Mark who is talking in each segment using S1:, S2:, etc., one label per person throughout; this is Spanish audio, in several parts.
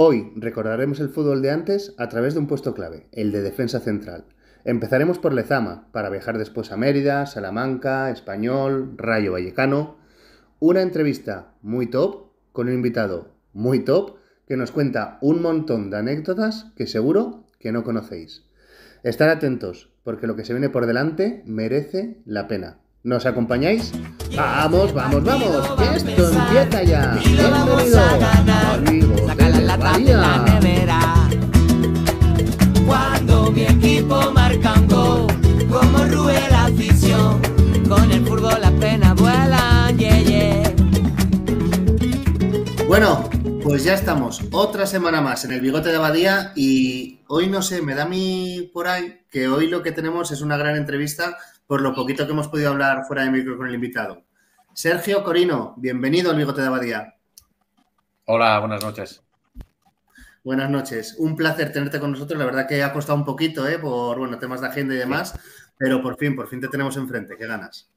S1: Hoy recordaremos el fútbol de antes a través de un puesto clave, el de defensa central. Empezaremos por Lezama, para viajar después a Mérida, Salamanca, Español, Rayo Vallecano. Una entrevista muy top con un invitado muy top que nos cuenta un montón de anécdotas que seguro que no conocéis. Estar atentos, porque lo que se viene por delante merece la pena. ¿Nos acompañáis? Vamos, vamos, vamos. Esto empieza ya
S2: la nevera. Cuando mi equipo marca un gol, como la con el fútbol apenas
S1: Bueno, pues ya estamos, otra semana más en el bigote de Abadía y hoy no sé, me da mi por ahí que hoy lo que tenemos es una gran entrevista por lo poquito que hemos podido hablar fuera de micro con el invitado. Sergio Corino, bienvenido al bigote de Abadía.
S3: Hola, buenas noches.
S1: Buenas noches. Un placer tenerte con nosotros. La verdad que ha costado un poquito, ¿eh? Por bueno, temas de agenda y demás, pero por fin, por fin te tenemos enfrente. Qué ganas.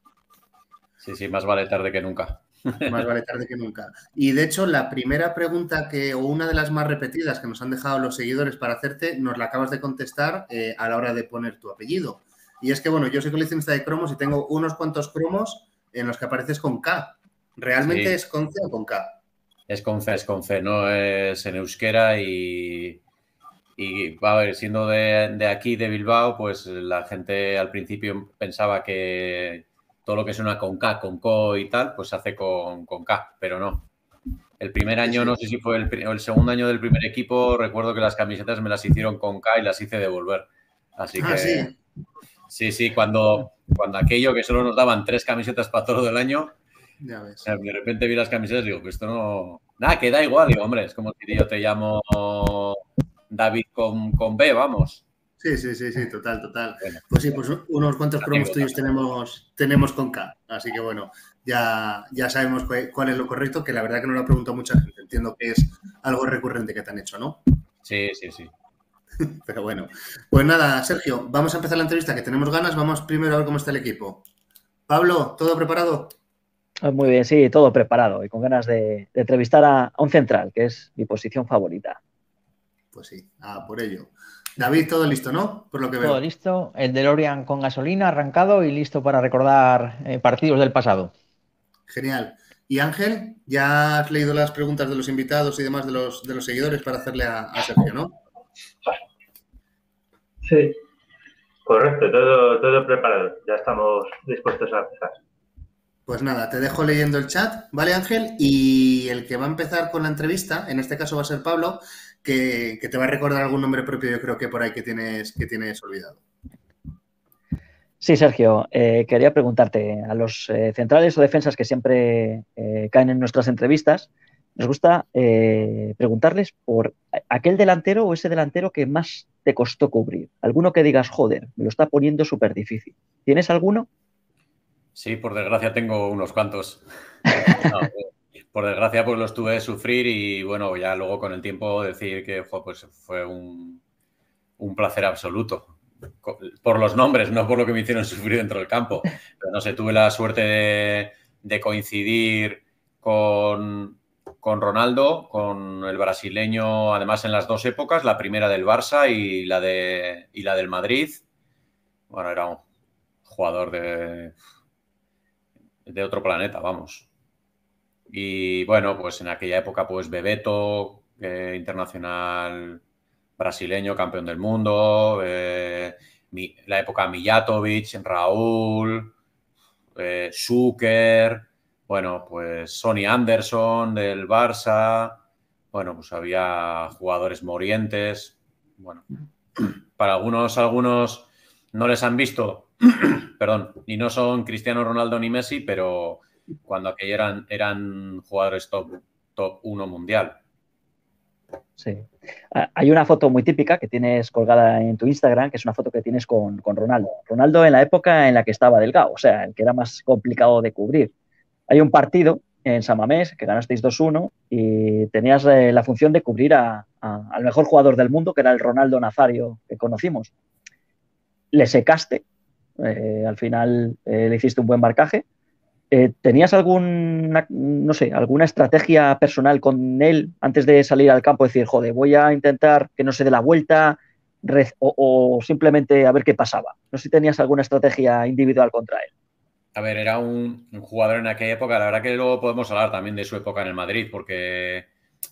S3: Sí, sí, más vale tarde que nunca.
S1: Más vale tarde que nunca. Y de hecho, la primera pregunta que, o una de las más repetidas que nos han dejado los seguidores para hacerte, nos la acabas de contestar eh, a la hora de poner tu apellido. Y es que, bueno, yo soy coleccionista de cromos y tengo unos cuantos cromos en los que apareces con K.
S3: ¿Realmente es
S1: con C o con K?
S3: es con fe, es con fe, no es en euskera y, y a ver, siendo de, de, aquí, de Bilbao, pues la gente al principio pensaba que todo lo que suena con K, con Co y tal, pues se hace con, con K, pero no. El primer año, no sé si fue el, segundo año del primer equipo, recuerdo que las camisetas me las hicieron con K y las hice devolver. Así ah, que... Sí, sí, sí cuando, cuando aquello que solo nos daban tres camisetas para todo el año,
S1: de
S3: repente vi las camisetas y digo, pues esto no. Nada, que da igual. Digo, hombre, es como si yo te llamo David con, B, vamos. Sí, sí, sí, sí, total, total.
S1: pues sí, pues unos cuantos promos tuyos tenemos, tenemos con K.
S3: Así que bueno,
S1: ya, ya sabemos cuál es lo correcto, que la verdad que no lo ha preguntado mucha gente. Entiendo que es algo recurrente que te han hecho, ¿no?
S3: Sí, sí, sí.
S1: Pero bueno, pues nada, Sergio, vamos a empezar la entrevista que tenemos ganas. Vamos primero a ver cómo está el equipo. Pablo, ¿todo preparado?
S4: Ah, muy bien, sí, todo preparado y con ganas de, entrevistar a, un central, que es mi posición favorita.
S1: Pues sí, por ello.
S2: David, todo listo, ¿no? Por lo que veo. Todo listo, el DeLorean con gasolina arrancado y listo para recordar eh, partidos del pasado.
S1: Genial. Y Ángel, ya has leído las preguntas de los invitados y demás de los, seguidores para hacerle a, a Sergio, ¿no?
S4: Sí,
S5: correcto, todo, todo preparado. Ya estamos dispuestos a empezar.
S1: Pues nada, te dejo leyendo el chat, ¿vale Ángel? Y el que va a empezar con la entrevista, en este caso va a ser Pablo, que, te va a recordar algún nombre propio, yo creo que por ahí que tienes, que tienes olvidado.
S4: Sí, Sergio, eh, quería preguntarte, a los eh, centrales o defensas que siempre eh, caen en nuestras entrevistas, nos gusta preguntarles por aquel delantero o ese delantero que más te costó cubrir. Alguno que digas, joder, me lo está poniendo súper difícil. ¿Tienes alguno?
S3: Sí, por desgracia tengo unos cuantos. Eh, por desgracia, pues los tuve de sufrir y bueno, ya luego con el tiempo decir que pues, fue un, placer absoluto. Por los nombres, no por lo que me hicieron sufrir dentro del campo. no sé, tuve la suerte de, coincidir con, Ronaldo, con el brasileño, además en las dos épocas, la primera del Barça y la del Madrid. Bueno, era un jugador de de otro planeta, vamos. Y bueno, pues en aquella época, pues Bebeto, eh, internacional brasileño, campeón del mundo, eh, la época Mijatovic, Raúl, eh, Zucker, bueno, pues Sonny Anderson del Barça, bueno, pues había jugadores morientes, bueno, para algunos, algunos no les han visto perdón, y no son Cristiano Ronaldo ni Messi, pero cuando aquellos eran, jugadores top, 1 mundial.
S4: Sí. Ah, hay una foto muy típica que tienes colgada en tu Instagram, que es una foto que tienes con, Ronaldo. Ronaldo en la época en la que estaba delgado, o sea, el que era más complicado de cubrir. Hay un partido en Samamés que ganasteis 2-1 y tenías eh, la función de cubrir al mejor jugador del mundo, que era el Ronaldo Nazario que conocimos. Le secaste eh, al final eh, le hiciste un buen marcaje. Eh, ¿Tenías alguna, no sé, alguna estrategia personal con él antes de salir al campo? Decir, joder, voy a intentar que no se dé la vuelta o, simplemente a ver qué pasaba. No sé si tenías alguna estrategia individual contra él.
S3: A ver, era un, un jugador en aquella época. La verdad que luego podemos hablar también de su época en el Madrid, porque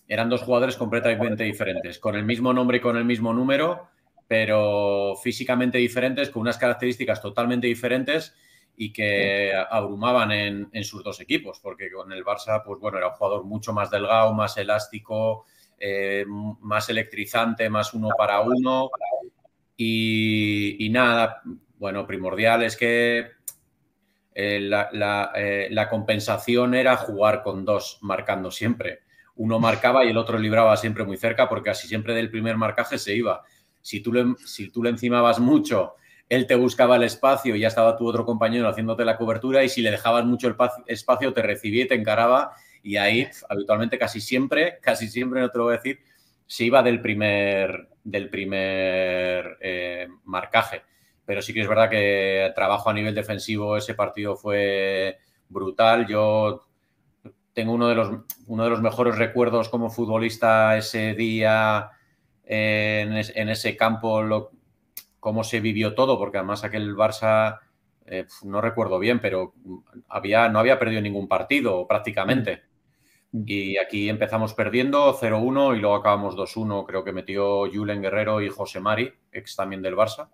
S3: eran dos jugadores completamente diferentes, con el mismo nombre y con el mismo número pero físicamente diferentes, con unas características totalmente diferentes y que abrumaban en, sus dos equipos, porque con el Barça, pues bueno, era un jugador mucho más delgado, más elástico, eh, más electrizante, más uno para uno. Y, nada, bueno, primordial es que eh, eh, la, compensación era jugar con dos marcando siempre. Uno marcaba y el otro libraba siempre muy cerca, porque así siempre del primer marcaje se iba. Si tú, le, si tú le encimabas mucho, él te buscaba el espacio y ya estaba tu otro compañero haciéndote la cobertura y si le dejabas mucho el espacio, te recibía te encaraba y ahí habitualmente casi siempre, casi siempre, no te lo voy a decir, se iba del primer, del primer eh, marcaje. Pero sí que es verdad que trabajo a nivel defensivo, ese partido fue brutal. Yo tengo uno de los, uno de los mejores recuerdos como futbolista ese día en, ese campo cómo se vivió todo, porque además aquel Barça, eh, no recuerdo bien, pero había, no había perdido ningún partido prácticamente. Mm. Y aquí empezamos perdiendo 0-1 y luego acabamos 2-1, creo que metió Julen Guerrero y José Mari, ex también del Barça.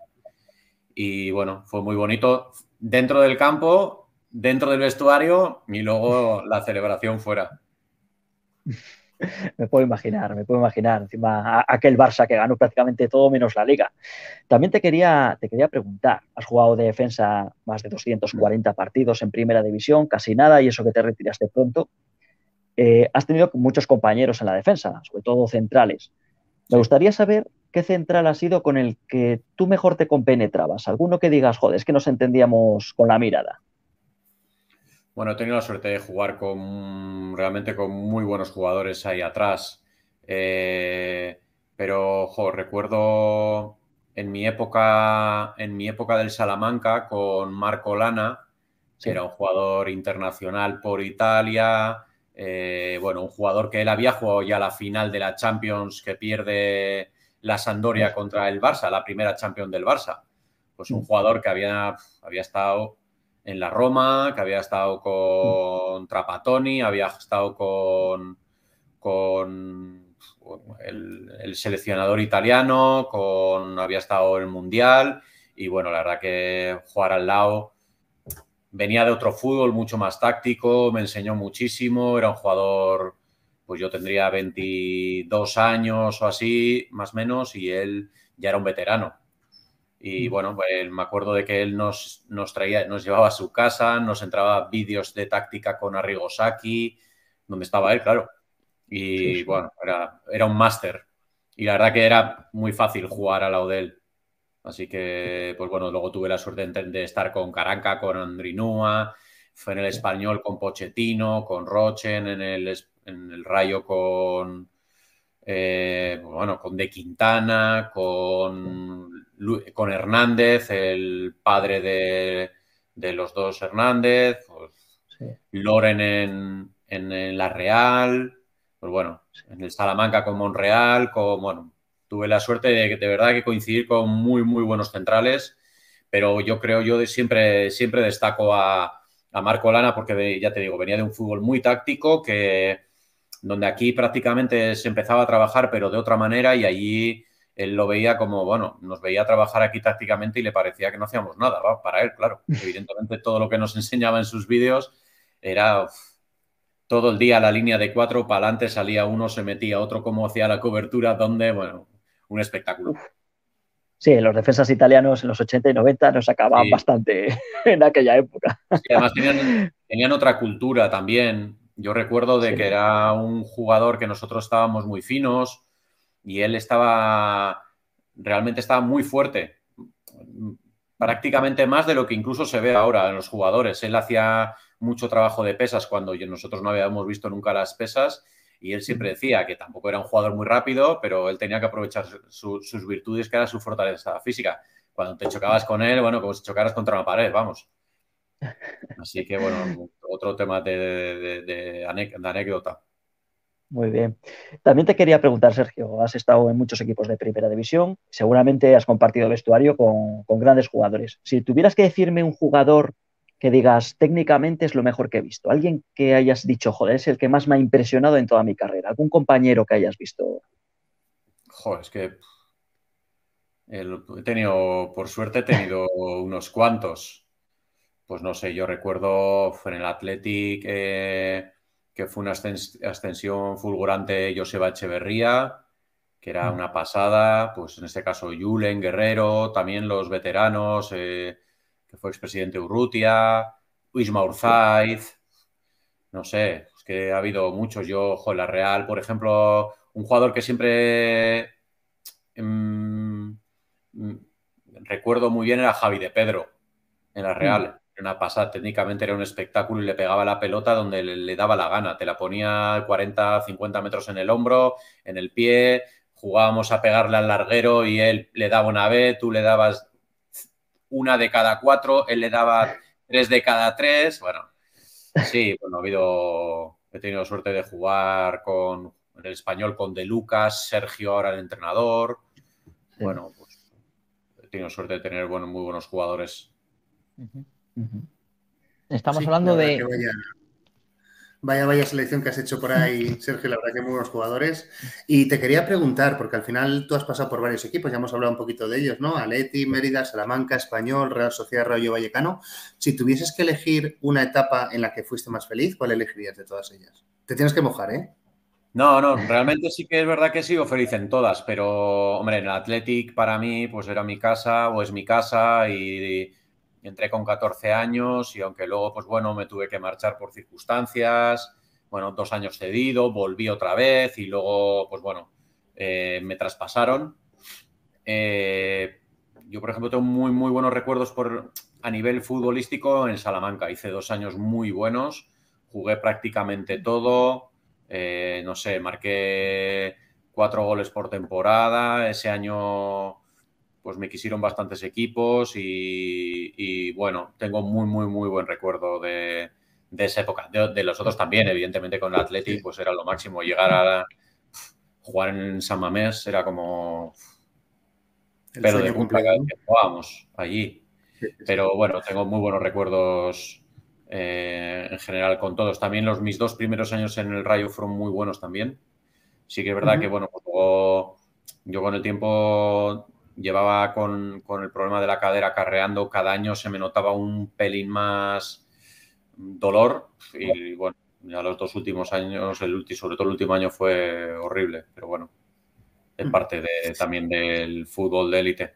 S3: Y bueno, fue muy bonito dentro del campo, dentro del vestuario y luego la celebración fuera.
S4: me puedo imaginar, me puedo imaginar. Encima, aquel Barça que ganó prácticamente todo menos la liga. También te quería, te quería preguntar, has jugado de defensa más de 240 partidos en primera división, casi nada, y eso que te retiraste pronto. Eh, has tenido muchos compañeros en la defensa, sobre todo centrales. Me gustaría saber qué central ha sido con el que tú mejor te compenetrabas, alguno que digas, joder, es que nos entendíamos con la mirada.
S3: Bueno, he tenido la suerte de jugar con realmente con muy buenos jugadores ahí atrás. Eh, pero recuerdo en mi época, en mi época del Salamanca con Marco Lana, que era un jugador internacional por Italia. Eh, bueno, un jugador que él había jugado ya la final de la Champions que pierde la Sandoria contra el Barça, la primera Champions del Barça. Pues un jugador que había, había estado en la Roma, que había estado con Trapatoni, había estado con, con el, seleccionador italiano, con, había estado el Mundial y bueno, la verdad que jugar al lado venía de otro fútbol mucho más táctico, me enseñó muchísimo, era un jugador, pues yo tendría 22 años o así, más o menos, y él ya era un veterano. Y bueno, pues, me acuerdo de que él nos, nos traía, nos llevaba a su casa, nos entraba vídeos de táctica con Arrigo Saki, donde estaba él, claro. Y bueno, era, era un máster. Y la verdad que era muy fácil jugar a de él. Así que, pues bueno, luego tuve la suerte de, estar con Caranca, con Andrinúa, fue en el español con Pochettino, con Rochen, en el, en el Rayo con, eh, bueno, con De Quintana, con con Hernández, el padre de, los dos Hernández, pues, Loren en, La Real, pues bueno, en el Salamanca con Monreal, con, bueno, tuve la suerte de, de verdad que coincidir con muy, muy buenos centrales, pero yo creo, yo siempre, siempre destaco a, Marco Lana porque, ya te digo, venía de un fútbol muy táctico que donde aquí prácticamente se empezaba a trabajar, pero de otra manera, y allí él lo veía como, bueno, nos veía trabajar aquí tácticamente y le parecía que no hacíamos nada, para él, claro. Evidentemente todo lo que nos enseñaba en sus vídeos era todo el día la línea de cuatro, para adelante salía uno, se metía otro, como hacía la cobertura, donde, bueno, un espectáculo.
S4: Sí, los defensas italianos en los 80 y 90 nos acababan bastante en
S3: aquella época. además tenían, otra cultura también. Yo recuerdo de que era un jugador que nosotros estábamos muy finos, y él estaba, realmente estaba muy fuerte, prácticamente más de lo que incluso se ve ahora en los jugadores. Él hacía mucho trabajo de pesas cuando nosotros no habíamos visto nunca las pesas y él siempre decía que tampoco era un jugador muy rápido, pero él tenía que aprovechar sus virtudes, que era su fortaleza física. Cuando te chocabas con él, bueno, como pues si chocaras contra una pared, vamos. Así que, bueno, otro tema de anécdota.
S4: Muy bien. También te quería preguntar, Sergio, has estado en muchos equipos de primera división, seguramente has compartido vestuario con, grandes jugadores. Si tuvieras que decirme un jugador que digas técnicamente es lo mejor que he visto, alguien que hayas dicho, joder, es el que más me ha impresionado en toda mi carrera, algún compañero que hayas visto.
S3: Joder, es que he tenido, por suerte, he tenido unos cuantos. Pues no sé, yo recuerdo fue en el Athletic. Eh, que fue una ascensión fulgurante Joseba Echeverría, que era mm. una pasada, pues en este caso Yulen, Guerrero, también los veteranos, eh, que fue expresidente Urrutia, Isma no sé, que ha habido muchos, yo, en la Real, por ejemplo, un jugador que siempre mm, mm, recuerdo muy bien era Javi de Pedro, en la Real una pasada. Técnicamente era un espectáculo y le pegaba la pelota donde le, daba la gana. Te la ponía 40, 50 metros en el hombro, en el pie. Jugábamos a pegarle al larguero y él le daba una vez, tú le dabas una de cada cuatro, él le daba tres de cada tres. Bueno, sí, bueno, habido. He tenido suerte de jugar con el español, con De Lucas, Sergio ahora el entrenador. Bueno, pues he tenido suerte de tener muy buenos jugadores.
S2: Estamos
S4: hablando
S3: de.
S1: Vaya, vaya, selección que has hecho por ahí, Sergio, la verdad que muy buenos jugadores. Y te quería preguntar, porque al final tú has pasado por varios equipos, ya hemos hablado un poquito de ellos, ¿no? Aleti, Mérida, Salamanca, Español, Real Sociedad, Rayo Vallecano. Si tuvieses que elegir una etapa en la que fuiste más feliz, ¿cuál elegirías de todas ellas? Te tienes que mojar, ¿eh?
S3: No, no, realmente sí que es verdad que sigo feliz en todas, pero, hombre, en el Athletic para mí, pues era mi casa o es mi casa y entré con 14 años y aunque luego, pues bueno, me tuve que marchar por circunstancias, bueno, dos años cedido, volví otra vez y luego, pues bueno, eh, me traspasaron. Eh, yo, por ejemplo, tengo muy, muy buenos recuerdos por, a nivel futbolístico en Salamanca. Hice dos años muy buenos, jugué prácticamente todo, eh, no sé, marqué cuatro goles por temporada, ese año pues me quisieron bastantes equipos y, bueno, tengo muy, muy, muy buen recuerdo de, esa época. De, los otros también, evidentemente con el Athletic, pues era lo máximo. Llegar a jugar en San Mamés era como... pero de cumpleaños allí. Pero bueno, tengo muy buenos recuerdos eh, en general con todos. También los mis dos primeros años en el Rayo fueron muy buenos también. Sí que es verdad que, bueno, pues yo con el tiempo llevaba con, el problema de la cadera carreando, cada año se me notaba un pelín más dolor y bueno, ya los dos últimos años, el último, sobre todo el último año fue horrible, pero bueno, es parte de, mm. también del fútbol de élite.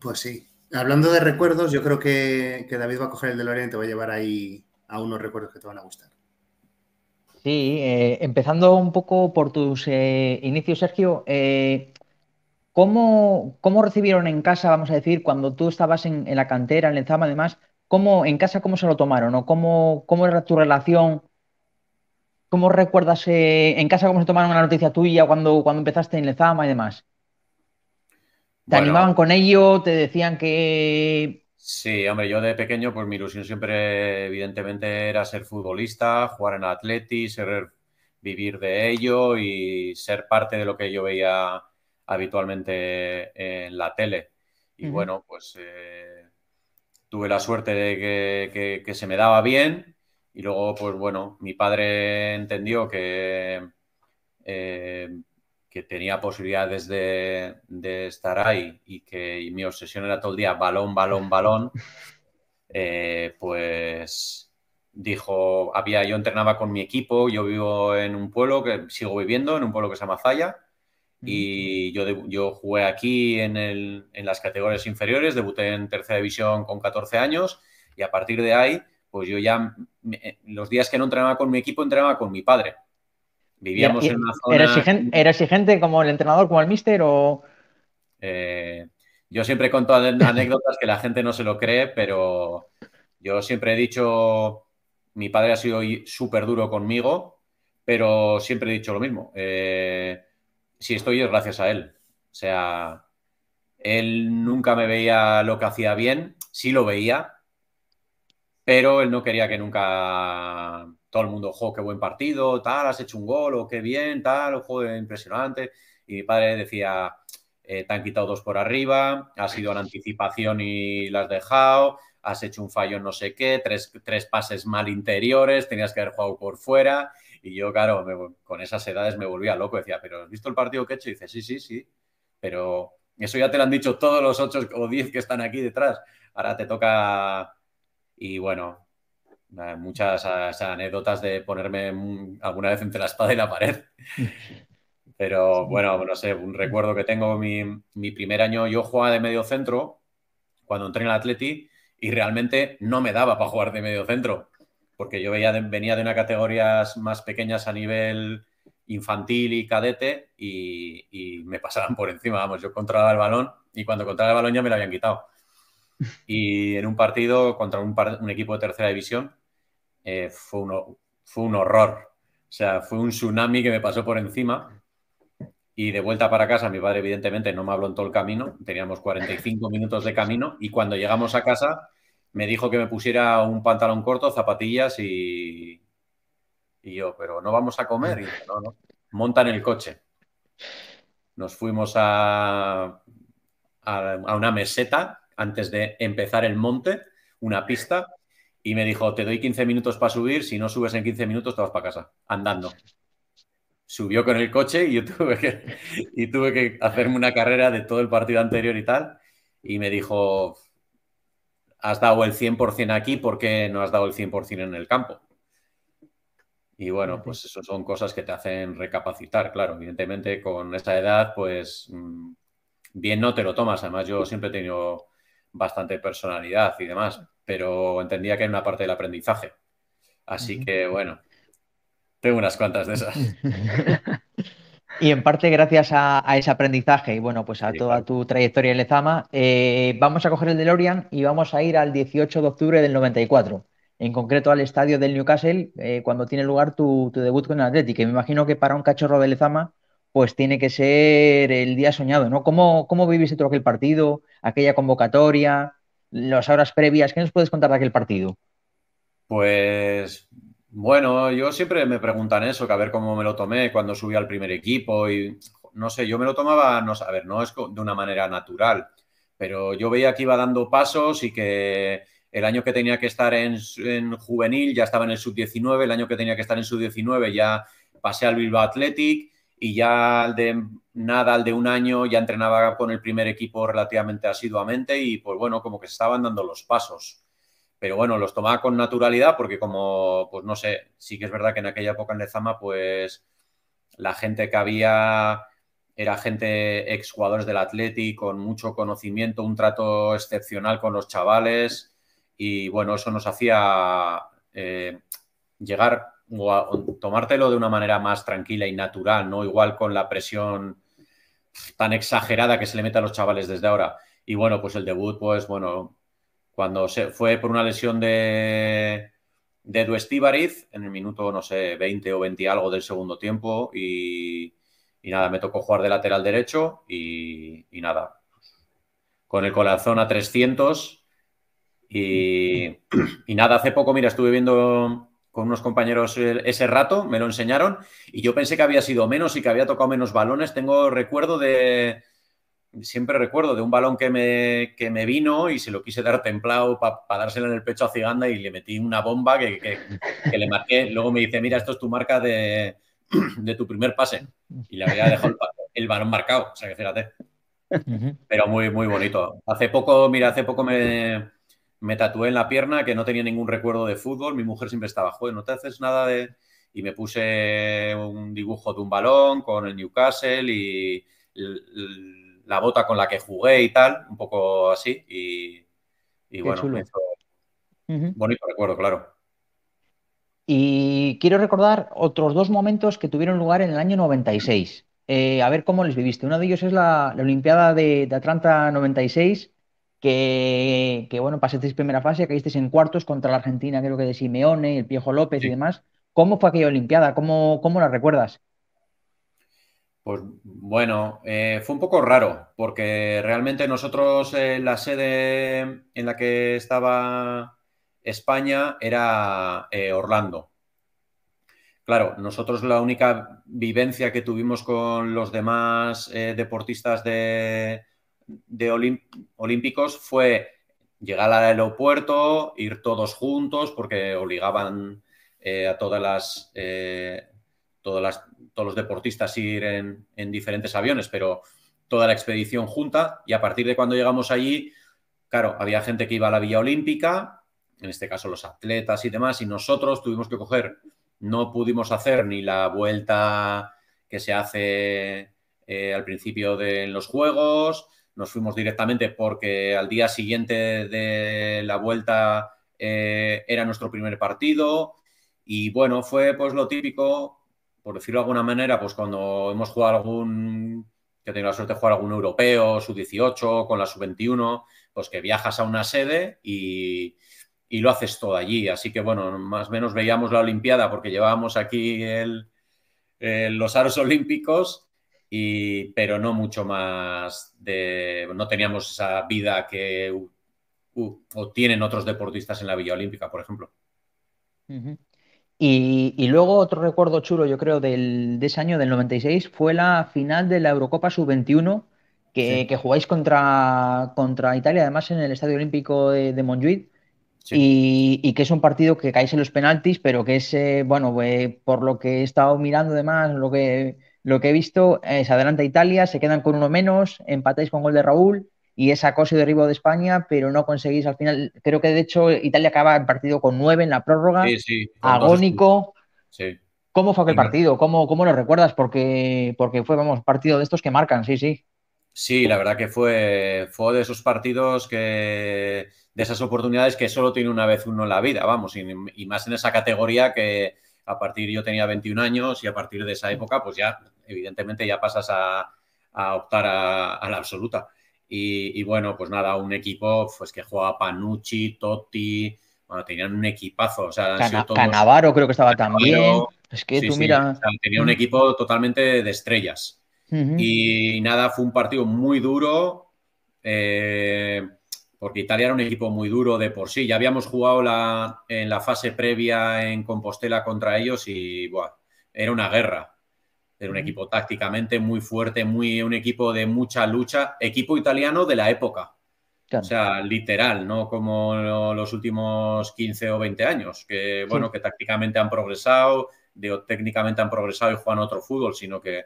S1: Pues sí. Hablando de recuerdos, yo creo que, David va a coger el del y te va a llevar ahí a unos recuerdos que te van a gustar.
S2: Sí, eh, empezando un poco por tus eh, inicios, Sergio. Eh, ¿Cómo, ¿Cómo, recibieron en casa, vamos a decir, cuando tú estabas en, la cantera, en Zama además, cómo, en casa cómo se lo tomaron o cómo, cómo era tu relación? ¿Cómo recuerdas eh, en casa cómo se tomaron la noticia tuya cuando, cuando empezaste en Lezama y demás? ¿Te animaban con ello? ¿Te decían que...?
S3: Sí, hombre, yo de pequeño, pues mi ilusión siempre, evidentemente, era ser futbolista, jugar en atleti, ser, vivir de ello y ser parte de lo que yo veía habitualmente en la tele. Y bueno, pues eh, tuve la suerte de que, se me daba bien y luego, pues bueno, mi padre entendió que, eh, que tenía posibilidades de, estar ahí y que mi obsesión era todo el día balón, balón, balón. Eh, pues dijo, había, yo entrenaba con mi equipo, yo vivo en un pueblo que sigo viviendo, en un pueblo que se llama Zaya, y yo, yo jugué aquí en, las categorías inferiores, debuté en tercera división con 14 años y a partir de ahí, pues yo ya, eh, los días que no entrenaba con mi equipo, entrenaba con mi padre. Vivíamos en una ¿Era exigente,
S2: ¿Era exigente, como el entrenador, como el mister o...?
S3: Eh, yo siempre cuento anécdotas que la gente no se lo cree, pero yo siempre he dicho, mi padre ha sido súper duro conmigo, pero siempre he dicho lo mismo. Eh, si estoy es gracias a él. O sea, él nunca me veía lo que hacía bien, sí lo veía, pero él no quería que nunca todo el mundo, jo, qué buen partido, tal, has hecho un gol, o qué bien, tal, ojo, impresionante. Y mi padre decía, eh, te han quitado dos por arriba, has ido en anticipación y las has dejado, has hecho un fallo en no sé qué, tres, tres pases mal interiores, tenías que haber jugado por fuera. Y yo, claro, con esas edades me volvía loco. Decía, ¿pero has visto el partido que he hecho? Y dice, sí, sí, sí. Pero eso ya te lo han dicho todos los ocho o diez que están aquí detrás. Ahora te toca. Y bueno, muchas anécdotas de ponerme alguna vez entre la espada y la pared. Pero bueno, no sé, un recuerdo que tengo, mi, mi primer año yo jugaba de medio centro cuando entré en el Atleti y realmente no me daba para jugar de medio centro porque yo venía de una categorías más pequeñas a nivel infantil y cadete y, me pasaban por encima, vamos, yo controlaba el balón y cuando controlaba el balón ya me lo habían quitado. Y en un partido contra un, equipo de tercera división eh, fue, fue un horror, o sea, fue un tsunami que me pasó por encima y de vuelta para casa, mi padre evidentemente no me habló en todo el camino, teníamos 45 minutos de camino y cuando llegamos a casa me dijo que me pusiera un pantalón corto, zapatillas y, y yo, pero no vamos a comer. Y Montan el coche. Nos fuimos a, a, una meseta antes de empezar el monte, una pista, y me dijo, te doy 15 minutos para subir, si no subes en 15 minutos te vas para casa, andando. Subió con el coche y yo tuve que, y tuve que hacerme una carrera de todo el partido anterior y tal. Y me dijo, has dado el 100% aquí, ¿por qué no has dado el 100% en el campo? Y bueno, pues eso son cosas que te hacen recapacitar, claro, evidentemente con esa edad, pues mm, bien no te lo tomas, además yo siempre he tenido bastante personalidad y demás, pero entendía que era una parte del aprendizaje. Así que bueno, tengo unas cuantas de esas.
S2: Y en parte gracias a, ese aprendizaje y bueno, pues a toda tu trayectoria en Lezama, eh, vamos a coger el DeLorean y vamos a ir al 18 de octubre del 94, en concreto al estadio del Newcastle, eh, cuando tiene lugar tu, debut con el Atlético Me imagino que para un cachorro de Lezama, pues tiene que ser el día soñado, ¿no? ¿Cómo, cómo viviste tú aquel partido, aquella convocatoria, las horas previas? ¿Qué nos puedes contar de aquel partido?
S3: Pues bueno, yo siempre me preguntan eso, que a ver cómo me lo tomé cuando subí al primer equipo y no sé, yo me lo tomaba, no a ver, no es de una manera natural, pero yo veía que iba dando pasos y que el año que tenía que estar en, juvenil ya estaba en el sub-19, el año que tenía que estar en sub-19 ya pasé al Bilbao Athletic y ya de nada, al de un año ya entrenaba con el primer equipo relativamente asiduamente y pues bueno, como que se estaban dando los pasos pero bueno, los tomaba con naturalidad porque como, pues no sé, sí que es verdad que en aquella época en Lezama, pues la gente que había era gente ex jugadores del Atleti con mucho conocimiento, un trato excepcional con los chavales y bueno, eso nos hacía eh, llegar o, a, o tomártelo de una manera más tranquila y natural, no igual con la presión tan exagerada que se le mete a los chavales desde ahora. Y bueno, pues el debut, pues bueno, cuando se fue por una lesión de, de en el minuto, no sé, 20 o 20 algo del segundo tiempo y, nada, me tocó jugar de lateral derecho y, nada, con el corazón a 300 y, y, nada, hace poco, mira, estuve viendo con unos compañeros ese rato, me lo enseñaron y yo pensé que había sido menos y que había tocado menos balones. Tengo recuerdo de, siempre recuerdo de un balón que me, me vino y se lo quise dar templado para dárselo en el pecho a Ciganda y le metí una bomba que, le marqué. Luego me dice, mira, esto es tu marca de, tu primer pase. Y le había dejado el, balón marcado, o sea que fíjate. Pero muy, muy bonito. Hace poco, mira, hace poco me, tatué en la pierna que no tenía ningún recuerdo de fútbol. Mi mujer siempre estaba, joder, no te haces nada de... Y me puse un dibujo de un balón con el Newcastle y la bota con la que jugué y tal, un poco así. Y, bueno, bonito recuerdo, claro. Y
S2: quiero recordar otros dos momentos que tuvieron lugar en el año 96. Eh, a ver cómo les viviste. Uno de ellos es la, Olimpiada de, Atlanta 96, que, que bueno, pasasteis primera fase, caísteis en cuartos contra la Argentina, creo que de Simeone, el Piejo López y demás. ¿Cómo fue aquella Olimpiada? ¿Cómo, cómo la recuerdas?
S3: Pues bueno, eh, fue un poco raro, porque realmente nosotros eh, la sede en la que estaba España era eh, Orlando. Claro, nosotros la única vivencia que tuvimos con los demás deportistas de, de olímpicos fue llegar al aeropuerto, ir todos juntos, porque obligaban a todas las, todas las todos los deportistas ir en, diferentes aviones, pero toda la expedición junta y a partir de cuando llegamos allí, claro, había gente que iba a la Villa Olímpica, en este caso los atletas y demás, y nosotros tuvimos que coger, no pudimos hacer ni la vuelta que se hace eh, al principio de los Juegos, nos fuimos directamente porque al día siguiente de la vuelta eh, era nuestro primer partido y bueno, fue pues lo típico, por decirlo de alguna manera, pues cuando hemos jugado algún, que he tenido la suerte de jugar algún europeo, sub-18, con la sub-21, pues que viajas a una sede y, lo haces todo allí. Así que bueno, más o menos veíamos la Olimpiada porque llevábamos aquí los aros olímpicos. Y, pero no mucho más de, no teníamos esa vida que tienen otros deportistas en la Villa Olímpica, por ejemplo.
S2: Y, luego otro recuerdo chulo, yo creo, del, de ese año, del 96, fue la final de la Eurocopa Sub-21 que, jugáis contra, contra Italia, además en el Estadio Olímpico de, de Y, que es un partido que caéis en los penaltis, pero que es, eh, bueno, eh, por lo que he estado mirando además, lo que, lo que he visto, es se adelanta Italia, se quedan con uno menos, empatáis con gol de Raúl y esa cosa y derribo de España, pero no conseguís al final. Creo que de hecho Italia acaba el partido con nueve en la prórroga,
S5: sí, agónico. Sí.
S2: ¿Cómo fue aquel partido? ¿Cómo, ¿Cómo lo recuerdas? Porque, porque fue, vamos, partido de estos que marcan, sí, sí.
S3: Sí, la verdad que fue, fue de esos partidos que, de esas oportunidades que solo tiene una vez uno en la vida, vamos, y, más en esa categoría que a partir yo tenía 21 años y a partir de esa época, pues ya, evidentemente, ya pasas a, optar a la absoluta. Y, bueno, pues nada, un equipo pues que jugaba Panucci, Totti, bueno, tenían un equipazo. O sea, Canavaro
S2: creo que estaba también.
S3: Es que tú mira. tenía un mm. equipo totalmente de estrellas. y, nada, fue un partido muy duro. Eh, porque Italia era un equipo muy duro de por sí. Ya habíamos jugado la, en la fase previa en Compostela contra ellos y buah, era una guerra. Era un equipo tácticamente muy fuerte, muy, un equipo de mucha lucha, equipo italiano de la época. O sea, literal, no como los últimos 15 o 20 años, que bueno, que tácticamente han progresado, técnicamente han progresado y juegan otro fútbol, sino que,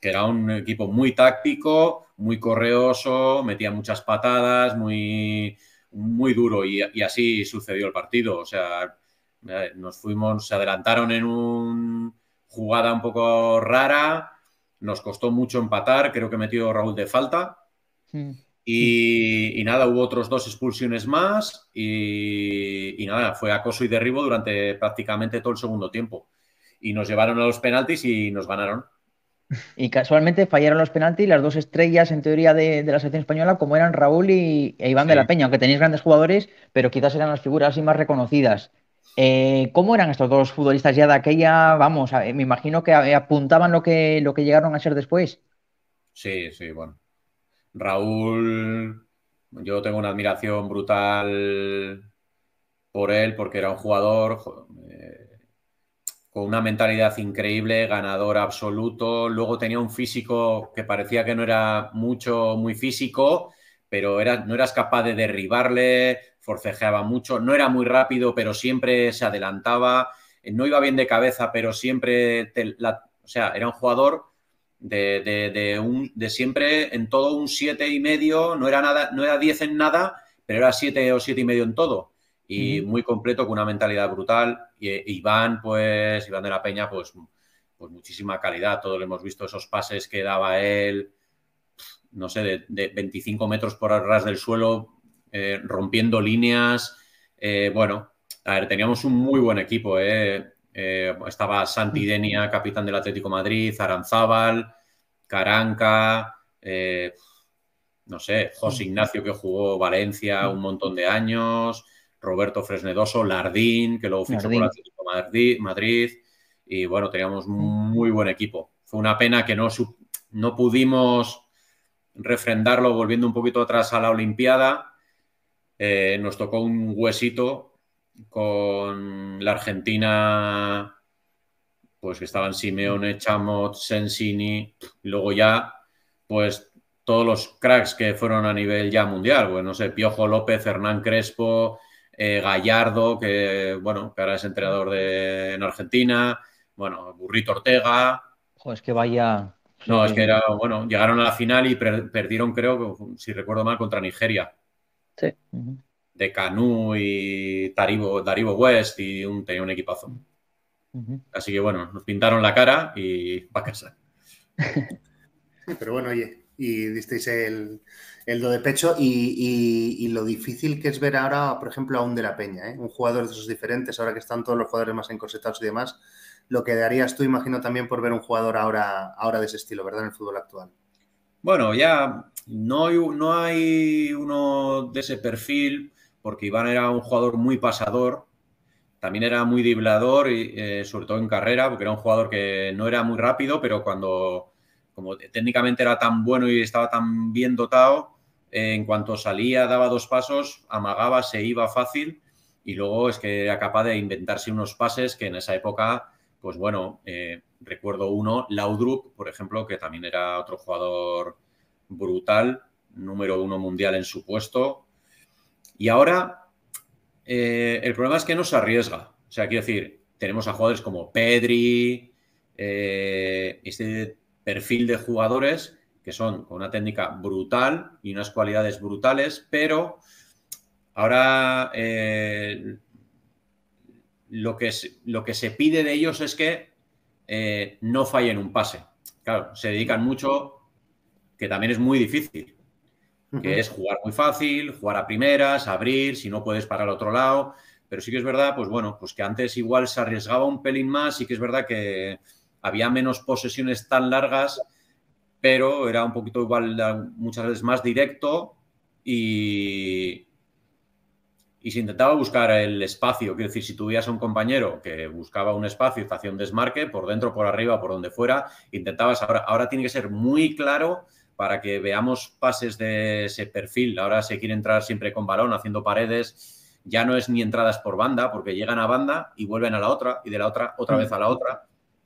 S3: era un equipo muy táctico, muy correoso, metía muchas patadas, muy, muy duro y así sucedió el partido. O sea, eh, nos fuimos, se adelantaron en un jugada un poco rara, nos costó mucho empatar, creo que metió Raúl de falta. Hmm. Y, nada, hubo otros dos expulsiones más y, nada, fue acoso y derribo durante prácticamente todo el segundo tiempo. Y nos llevaron a los penaltis y nos ganaron.
S2: Y casualmente fallaron los penaltis las dos estrellas en teoría de, la selección española, como eran Raúl y, e Iván de la Peña, aunque tenéis grandes jugadores, pero quizás eran las figuras así más reconocidas. Eh, ¿Cómo eran estos dos futbolistas ya de aquella? Vamos, me imagino que apuntaban lo que, lo que llegaron a ser después.
S3: Sí, sí, bueno. Raúl, yo tengo una admiración brutal por él porque era un jugador eh, con una mentalidad increíble, ganador absoluto. Luego tenía un físico que parecía que no era mucho, muy físico, pero era, no eras capaz de derribarle, forcejeaba mucho, no era muy rápido, pero siempre se adelantaba, eh, no iba bien de cabeza, pero siempre, o sea, era un jugador de, un, de siempre en todo un siete y medio, no era nada, no era 10 en nada, pero era 7 o siete y medio en todo. Y muy completo, con una mentalidad brutal. Y, eh, Iván, pues, Iván de la Peña, pues, pues muchísima calidad. Todos hemos visto esos pases que daba él, no sé, de, de 25 metros por atrás del suelo, eh, rompiendo líneas. Eh, bueno, a ver, teníamos un muy buen equipo. Eh. estaba Santi Denia, capitán del Atlético Madrid, Aranzábal, Caranca, no sé, José Ignacio que jugó Valencia un montón de años, Roberto Fresnedoso, Lardín, que luego fichó por el Atlético Madrid, Madrid. Y bueno, teníamos un muy buen equipo. Fue una pena que no, no pudimos refrendarlo volviendo un poquito atrás a la Olimpiada, eh, nos tocó un huesito con la Argentina, pues que estaban Simeone, Chamot, Sensini, y luego ya, pues todos los cracks que fueron a nivel ya mundial, bueno, pues, no sé, Piojo López, Hernán Crespo, eh, Gallardo, que bueno, que ahora es entrenador de, en Argentina, bueno, Burrito Ortega. pues
S2: es que vaya. No, es que era, bueno,
S3: llegaron a la final y perdieron, creo, si recuerdo mal, contra Nigeria. De Canu y Taribo, Daribo West y un, tenía un equipazo. Así que bueno, nos pintaron la cara y va a casa.
S1: Sí, pero bueno, oye, y disteis el, el do de pecho y, y, lo difícil que es ver ahora, por ejemplo, a un de la Peña, ¿eh? un jugador de esos diferentes, ahora que están todos los jugadores más encorsetados y demás, lo que darías tú, imagino, también por ver un jugador ahora, ahora de ese estilo, ¿verdad? En el fútbol actual.
S3: Bueno, ya no hay, uno de ese perfil, porque Iván era un jugador muy pasador, también era muy diblador, y, eh, sobre todo en carrera, porque era un jugador que no era muy rápido, pero cuando como técnicamente era tan bueno y estaba tan bien dotado, en cuanto salía, daba dos pasos, amagaba, se iba fácil y luego es que era capaz de inventarse unos pases que en esa época, pues bueno, eh, Recuerdo uno, Laudrup, por ejemplo, que también era otro jugador brutal, número uno mundial en su puesto. Y ahora eh, el problema es que no se arriesga. O sea, quiero decir, tenemos a jugadores como Pedri, eh, este perfil de jugadores que son con una técnica brutal y unas cualidades brutales, pero ahora eh, lo, que, lo que se pide de ellos es que eh, no no fallen un pase. Claro, se dedican mucho, que también es muy difícil, que es jugar muy fácil, jugar a primeras, abrir, si no puedes parar el otro lado. Pero sí que es verdad, pues bueno, pues que antes igual se arriesgaba un pelín más, y que es verdad que había menos posesiones tan largas, pero era un poquito igual muchas veces más directo y, y se intentaba buscar el espacio. Quiero decir, si tuvías a un compañero que buscaba un espacio y hacía un desmarque por dentro, por arriba, por donde fuera, intentabas. Ahora, ahora tiene que ser muy claro para que veamos pases de ese perfil. Ahora se quiere entrar siempre con balón, haciendo paredes. Ya no es ni entradas por banda, porque llegan a banda y vuelven a la otra, y de la otra, otra mm. vez a la otra.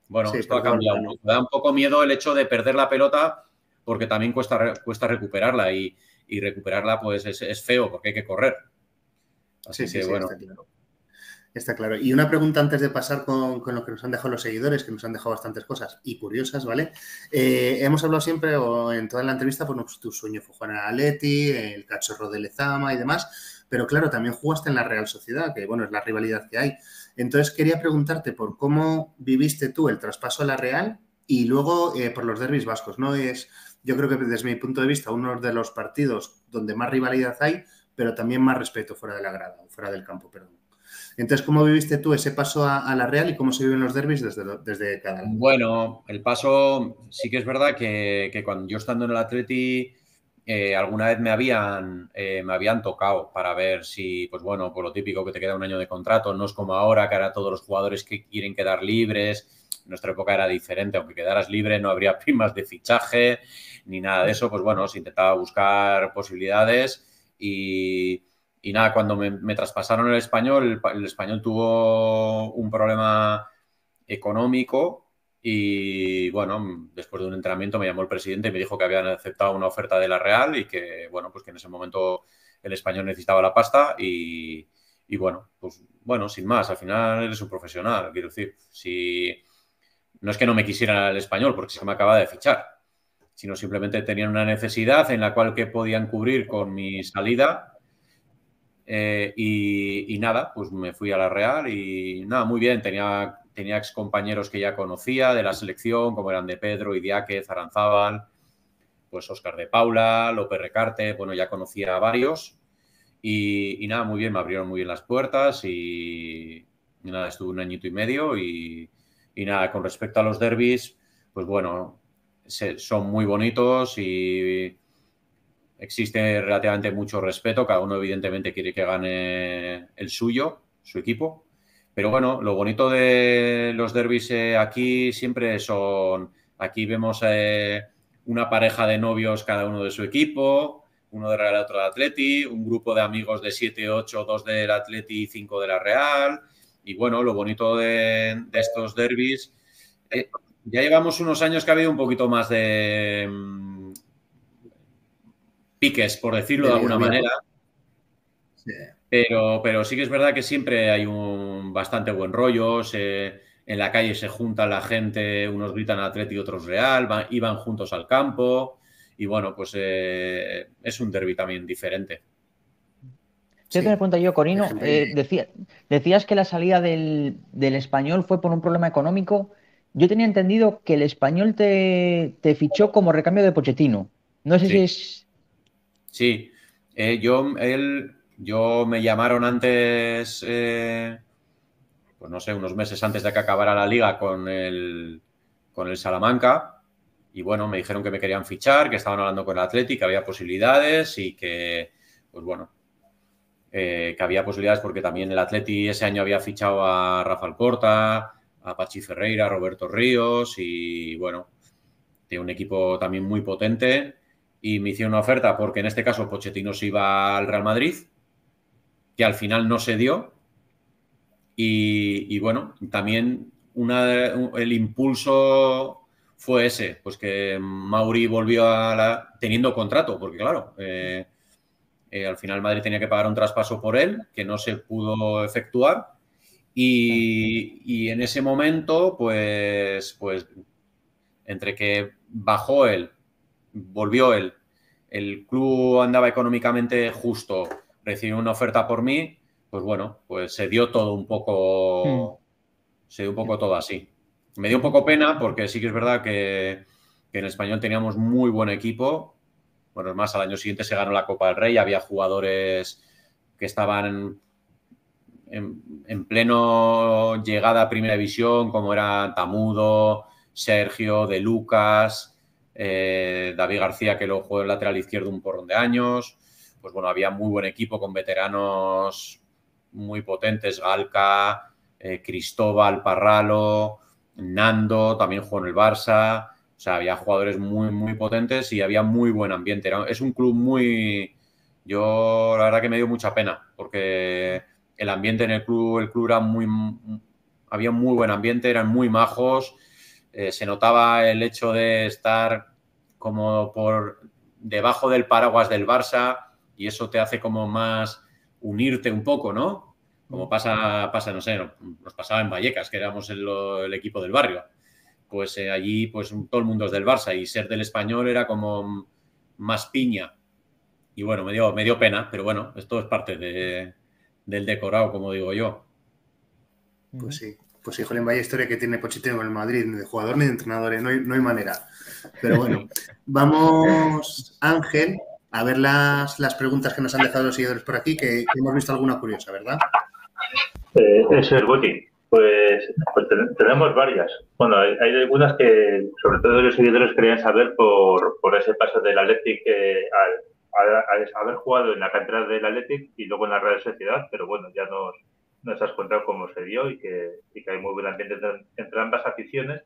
S3: Bueno, esto ha cambiado. Me da un poco miedo el hecho de perder la pelota, porque también cuesta, cuesta recuperarla, y, recuperarla pues es feo, porque hay que correr sí, sí, Está claro.
S1: está claro. Y una pregunta antes de pasar con, lo que nos han dejado los seguidores, que nos han dejado bastantes cosas y curiosas, ¿vale? Eh, hemos hablado siempre, o en toda la entrevista, pues, pues tu sueño fue jugar Aleti, el cachorro de Lezama y demás. Pero claro, también jugaste en la Real Sociedad, que bueno, es la rivalidad que hay. Entonces quería preguntarte por cómo viviste tú el traspaso a la Real y luego eh, por los derbis vascos, ¿no? Es, yo creo que desde mi punto de vista, uno de los partidos donde más rivalidad hay, pero también más respeto fuera de la grada, fuera del campo, perdón. Entonces, ¿cómo viviste tú ese paso a, la Real y cómo se viven los derbis
S3: desde, desde cada Bueno, el paso sí que es verdad que, que cuando yo estando en el Atleti, eh, alguna vez me habían, eh, me habían tocado para ver si, pues bueno, por lo típico que te queda un año de contrato, no es como ahora, que ahora todos los jugadores que quieren quedar libres. nuestra época era diferente, aunque quedaras libre no habría primas de fichaje ni nada de eso. Pues bueno, se intentaba buscar posibilidades y, nada, cuando me, traspasaron el español, el, español tuvo un problema económico y bueno, después de un entrenamiento me llamó el presidente y me dijo que habían aceptado una oferta de la Real y que bueno, pues que en ese momento el español necesitaba la pasta y, bueno, pues bueno, sin más, al final eres un profesional, quiero decir, si no es que no me quisiera el español porque se me acaba de fichar, sino simplemente tenían una necesidad en la cual que podían cubrir con mi salida. Eh, y, nada, pues me fui a la Real y nada, muy bien, tenía, tenía ex compañeros que ya conocía de la selección, como eran de Pedro, Idiáquez, Aranzábal, pues Oscar de Paula, López Recarte, bueno, ya conocía a varios y, nada, muy bien, me abrieron muy bien las puertas y, nada, estuve un añito y medio y, y nada, con respecto a los derbis, pues bueno, son muy bonitos y existe relativamente mucho respeto. Cada uno, evidentemente, quiere que gane el suyo, su equipo. Pero bueno, lo bonito de los derbis eh, aquí siempre son. Aquí vemos eh, una pareja de novios, cada uno de su equipo, uno de Real, otro de Atleti, un grupo de amigos de 7, 8, 2 del Atleti y 5 de la Real. Y bueno, lo bonito de, estos derbis eh, ya llevamos unos años que ha habido un poquito más de mm, piques, por decirlo de, alguna manera. Pero, pero sí que es verdad que siempre hay un bastante buen rollo. en la calle se junta la gente, unos gritan Atleti, otros Real, van, juntos al campo. Y bueno, pues eh, es un derby también diferente.
S2: Sí. Te pregunto yo, Corino, eh, decías que la salida del, del, español fue por un problema económico yo tenía entendido que el español te, fichó como recambio de Pochettino. No sé si es.
S3: Sí, eh, yo, él, yo me llamaron antes, eh, pues no sé, unos meses antes de que acabara la liga con el, con el Salamanca. Y bueno, me dijeron que me querían fichar, que estaban hablando con el Atlético, que había posibilidades y que, pues bueno, eh, que había posibilidades porque también el Atleti ese año había fichado a Rafael Corta a Pachi Ferreira, Roberto Ríos y bueno, de un equipo también muy potente y me hicieron una oferta porque en este caso Pochettino se iba al Real Madrid, que al final no se dio y, bueno, también una, el impulso fue ese, pues que Mauri volvió a la, teniendo contrato, porque claro, eh, eh, al final Madrid tenía que pagar un traspaso por él, que no se pudo efectuar y, en ese momento, pues, pues, entre que bajó él, volvió él, el club andaba económicamente justo, recibió una oferta por mí, pues bueno, pues se dio todo un poco, hmm. se dio un poco todo así. Me dio un poco pena porque sí que es verdad que, en español teníamos muy buen equipo. Bueno, es más, al año siguiente se ganó la Copa del Rey, había jugadores que estaban en, pleno llegada a Primera División, como era Tamudo, Sergio, De Lucas, eh, David García, que lo jugó en lateral izquierdo un porrón de años. Pues bueno, había muy buen equipo con veteranos muy potentes, Galca, eh, Cristóbal, Parralo, Nando, también jugó en el Barça. O sea, había jugadores muy, muy potentes y había muy buen ambiente. Era, es un club muy... Yo la verdad que me dio mucha pena porque el ambiente en el club, el club era muy, había un muy buen ambiente, eran muy majos, eh, se notaba el hecho de estar como por debajo del paraguas del Barça y eso te hace como más unirte un poco, ¿no? Como mm. pasa, pasa no sé, nos pasaba en Vallecas, que éramos el, equipo del barrio. Pues eh, allí, pues todo el mundo es del Barça y ser del español era como más piña. Y bueno, me dio, me dio pena, pero bueno, esto es parte de, del decorado, como digo yo. Pues sí, pues sí, vaya historia que tiene Pochettino
S1: en el Madrid, ni de jugador ni de entrenador, ¿eh? no hay, manera. Pero bueno, vamos, Ángel, a ver las, las, preguntas que nos han dejado los seguidores por aquí, que hemos visto alguna
S5: curiosa, ¿verdad? eso eh, es Boti, Pues, pues tenemos varias. Bueno, hay, algunas que, sobre todo los seguidores, querían saber por, ese paso del Athletic eh, al, haber jugado en la cantera del Athletic y luego en la Real Sociedad, pero bueno, ya nos, has contado cómo se dio y que, hay muy buen ambiente entre, ambas aficiones.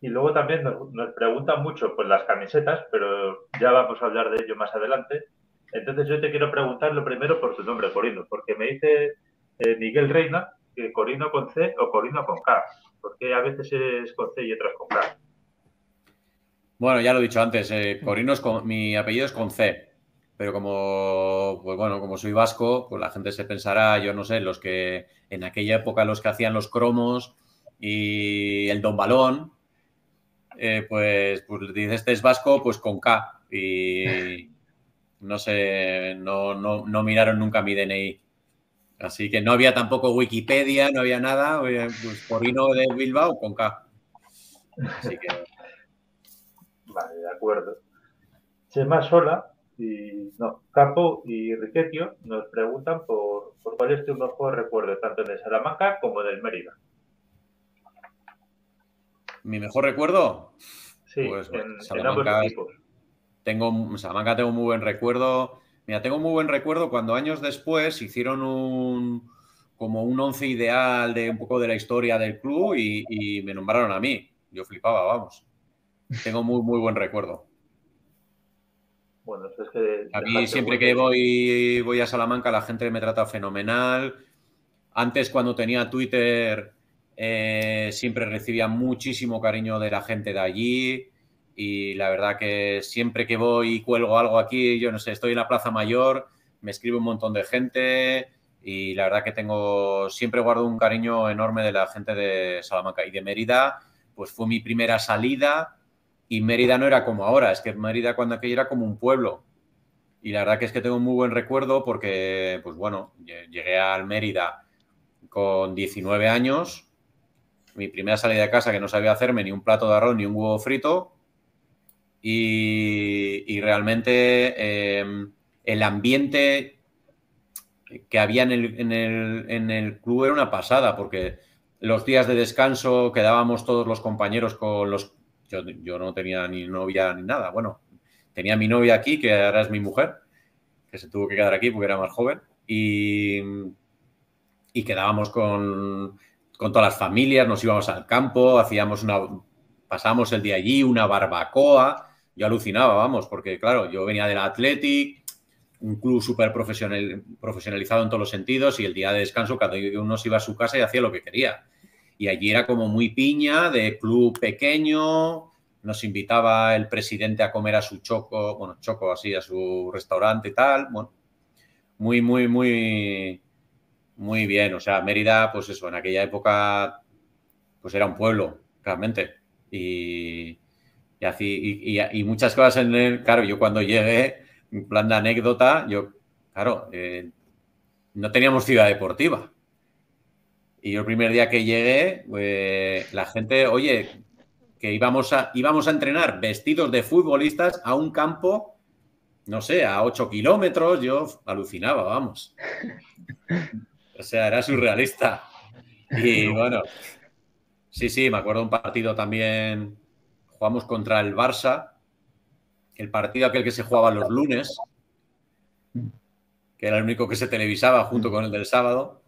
S5: Y luego también nos, pregunta preguntan mucho por las camisetas, pero ya vamos a hablar de ello más adelante. Entonces yo te quiero preguntar lo primero por tu nombre, Corino, porque me dice eh, Miguel Reina que Corino con C o Corino con K, porque a veces es con C y otras con K.
S3: Bueno, ya lo he dicho antes, eh, Corino es con, mi apellido es con C, pero como, pues bueno, como soy vasco, pues la gente se pensará, yo no sé, los que en aquella época los que hacían los cromos y el don balón, eh, pues, pues dices, este es vasco, pues con K. Y no sé, no, no, no miraron nunca mi DNI. Así que no había tampoco Wikipedia, no había nada, pues Corino de Bilbao con K.
S5: Así que de acuerdo. Chema Sola y no, Capo y Riquetio nos preguntan por, por cuál es tu mejor recuerdo, tanto en Salamanca como del el Mérida.
S3: ¿Mi mejor recuerdo? Sí, pues, en, Salamanca, Tengo, Salamanca tengo muy buen recuerdo. Mira, tengo muy buen recuerdo cuando años después hicieron un como un once ideal de un poco de la historia del club y me nombraron a mí. Yo flipaba, vamos. Tengo muy, muy buen recuerdo.
S5: Bueno, que... a mí siempre que
S3: voy, voy a Salamanca la gente me trata fenomenal. Antes cuando tenía Twitter eh, siempre recibía muchísimo cariño de la gente de allí y la verdad que siempre que voy y cuelgo algo aquí, yo no sé, estoy en la Plaza Mayor, me escribe un montón de gente y la verdad que tengo, siempre guardo un cariño enorme de la gente de Salamanca y de Mérida, pues fue mi primera salida y Mérida no era como ahora, es que Mérida cuando aquello era como un pueblo. Y la verdad que es que tengo un muy buen recuerdo porque, pues bueno, llegué a Mérida con 19 años, mi primera salida de casa que no sabía hacerme ni un plato de arroz ni un huevo frito. Y, realmente em, el ambiente que había en el, en el, club era una pasada, porque los días de descanso quedábamos todos los compañeros con los yo, no tenía ni novia ni nada. Bueno, tenía mi novia aquí, que ahora es mi mujer, que se tuvo que quedar aquí porque era más joven. Y, y quedábamos con, con todas las familias, nos íbamos al campo, hacíamos una, pasamos el día allí, una barbacoa. Yo alucinaba, vamos, porque claro, yo venía del Athletic, un club súper profesional, profesionalizado en todos los sentidos, y el día de descanso, cada uno se iba a su casa y hacía lo que quería. Y allí era como muy piña, de club pequeño, nos invitaba el presidente a comer a su choco, bueno, choco así, a su restaurante y tal. Bueno, muy, muy, muy, muy bien. O sea, Mérida, pues eso, en aquella época, pues era un pueblo, realmente. Y, así, y, muchas cosas en él, claro, yo cuando llegué, en plan de anécdota, yo, claro, eh, no teníamos ciudad deportiva. Y yo el primer día que llegué, pues, la gente, oye, que íbamos a, íbamos a entrenar vestidos de futbolistas a un campo, no sé, a 8 kilómetros, yo alucinaba, vamos. O sea, era surrealista. Y bueno, sí, sí, me acuerdo un partido también, jugamos contra el Barça, el partido aquel que se jugaba los lunes, que era el único que se televisaba junto con el del sábado.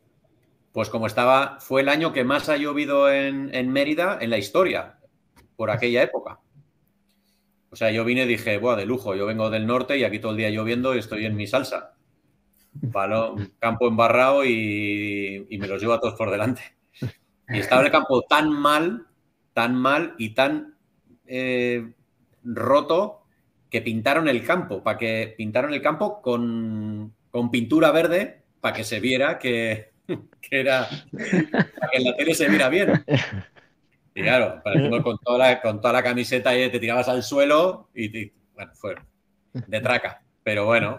S3: Pues como estaba, fue el año que más ha llovido en, Mérida en la historia, por aquella época. O sea, yo vine y dije, Buah, de lujo, yo vengo del norte y aquí todo el día lloviendo y estoy en mi salsa. Palo, campo embarrado y, me los llevo a todos por delante. Y estaba el campo tan mal, tan mal y tan eh, roto que pintaron el campo, para que pintaron el campo con, con pintura verde para que se viera que, que era para que en la tele se mira bien. Y claro, con toda la, camiseta y te tirabas al suelo y bueno, fue de traca. Pero bueno,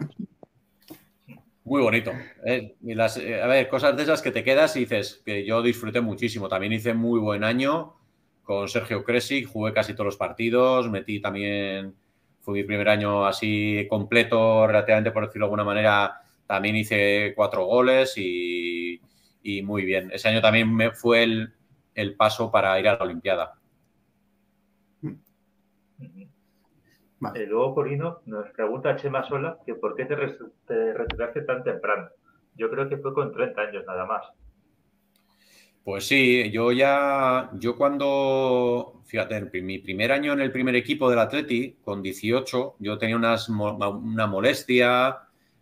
S3: muy bonito. ¿eh? Eh, a ver, cosas de esas que te quedas y dices que yo disfruté muchísimo. También hice muy buen año con Sergio Cresic, jugué casi todos los partidos, metí también, fue mi primer año así completo, relativamente por decirlo de alguna manera, también hice cuatro goles y, muy bien. Ese año también me fue el, paso para ir a la Olimpiada. Mm.
S5: Eh, luego Corino nos pregunta Chema Sola que por qué te, retiraste tan temprano. Yo creo que fue con 30 años nada más.
S3: Pues sí, yo ya, yo cuando, fíjate, mi primer año en el primer equipo del Atleti, con 18, yo tenía unas, una molestia,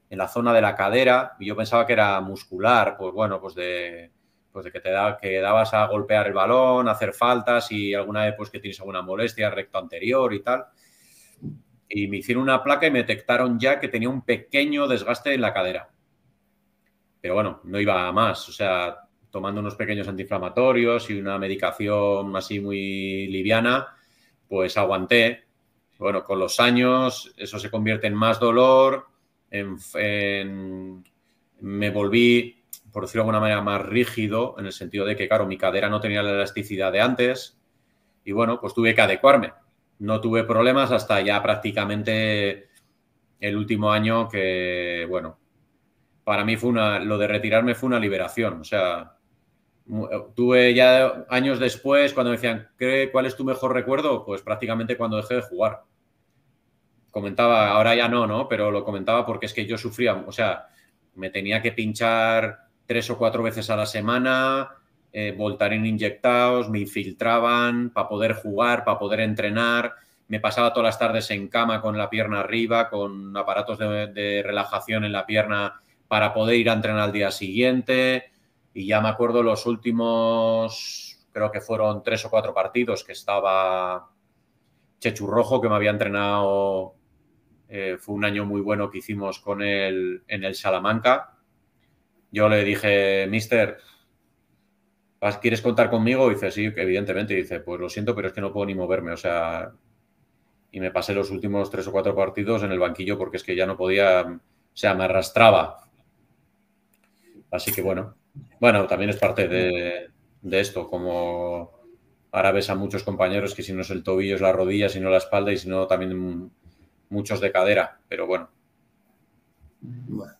S3: en la zona de la cadera y yo pensaba que era muscular, pues bueno, pues de, pues de que te da, que dabas a golpear el balón, hacer faltas y alguna vez pues que tienes alguna molestia recto anterior y tal. Y me hicieron una placa y me detectaron ya que tenía un pequeño desgaste en la cadera. Pero bueno, no iba a más, o sea, tomando unos pequeños antiinflamatorios y una medicación así muy liviana, pues aguanté. Bueno, con los años eso se convierte en más dolor, en, me volví, por decirlo de alguna manera, más rígido, en el sentido de que, claro, mi cadera no tenía la elasticidad de antes, y bueno, pues tuve que adecuarme. No tuve problemas hasta ya prácticamente el último año que, bueno, para mí fue una, lo de retirarme fue una liberación, o sea, eh, tuve ya años después cuando me decían, ¿cuál es tu mejor recuerdo? Pues prácticamente cuando dejé de jugar comentaba, ahora ya no, ¿no? Pero lo comentaba porque es que yo sufría, o sea, me tenía que pinchar tres o cuatro veces a la semana, eh, en inyectados, me infiltraban para poder jugar, para poder entrenar, me pasaba todas las tardes en cama con la pierna arriba, con aparatos de, de relajación en la pierna para poder ir a entrenar al día siguiente. Y ya me acuerdo los últimos, creo que fueron tres o cuatro partidos que estaba Chechu Rojo, que me había entrenado eh, fue un año muy bueno que hicimos con él en el Salamanca. Yo le dije, mister, ¿quieres contar conmigo? Y dice, sí, evidentemente. dice, pues lo siento, pero es que no puedo ni moverme. O sea, y me pasé los últimos tres o cuatro partidos en el banquillo porque es que ya no podía, o sea, me arrastraba. Así que bueno, bueno, también es parte de, de esto, como ahora ves a muchos compañeros que si no es el tobillo es la rodilla, si no la espalda y si no también muchos de cadera, pero bueno. bueno.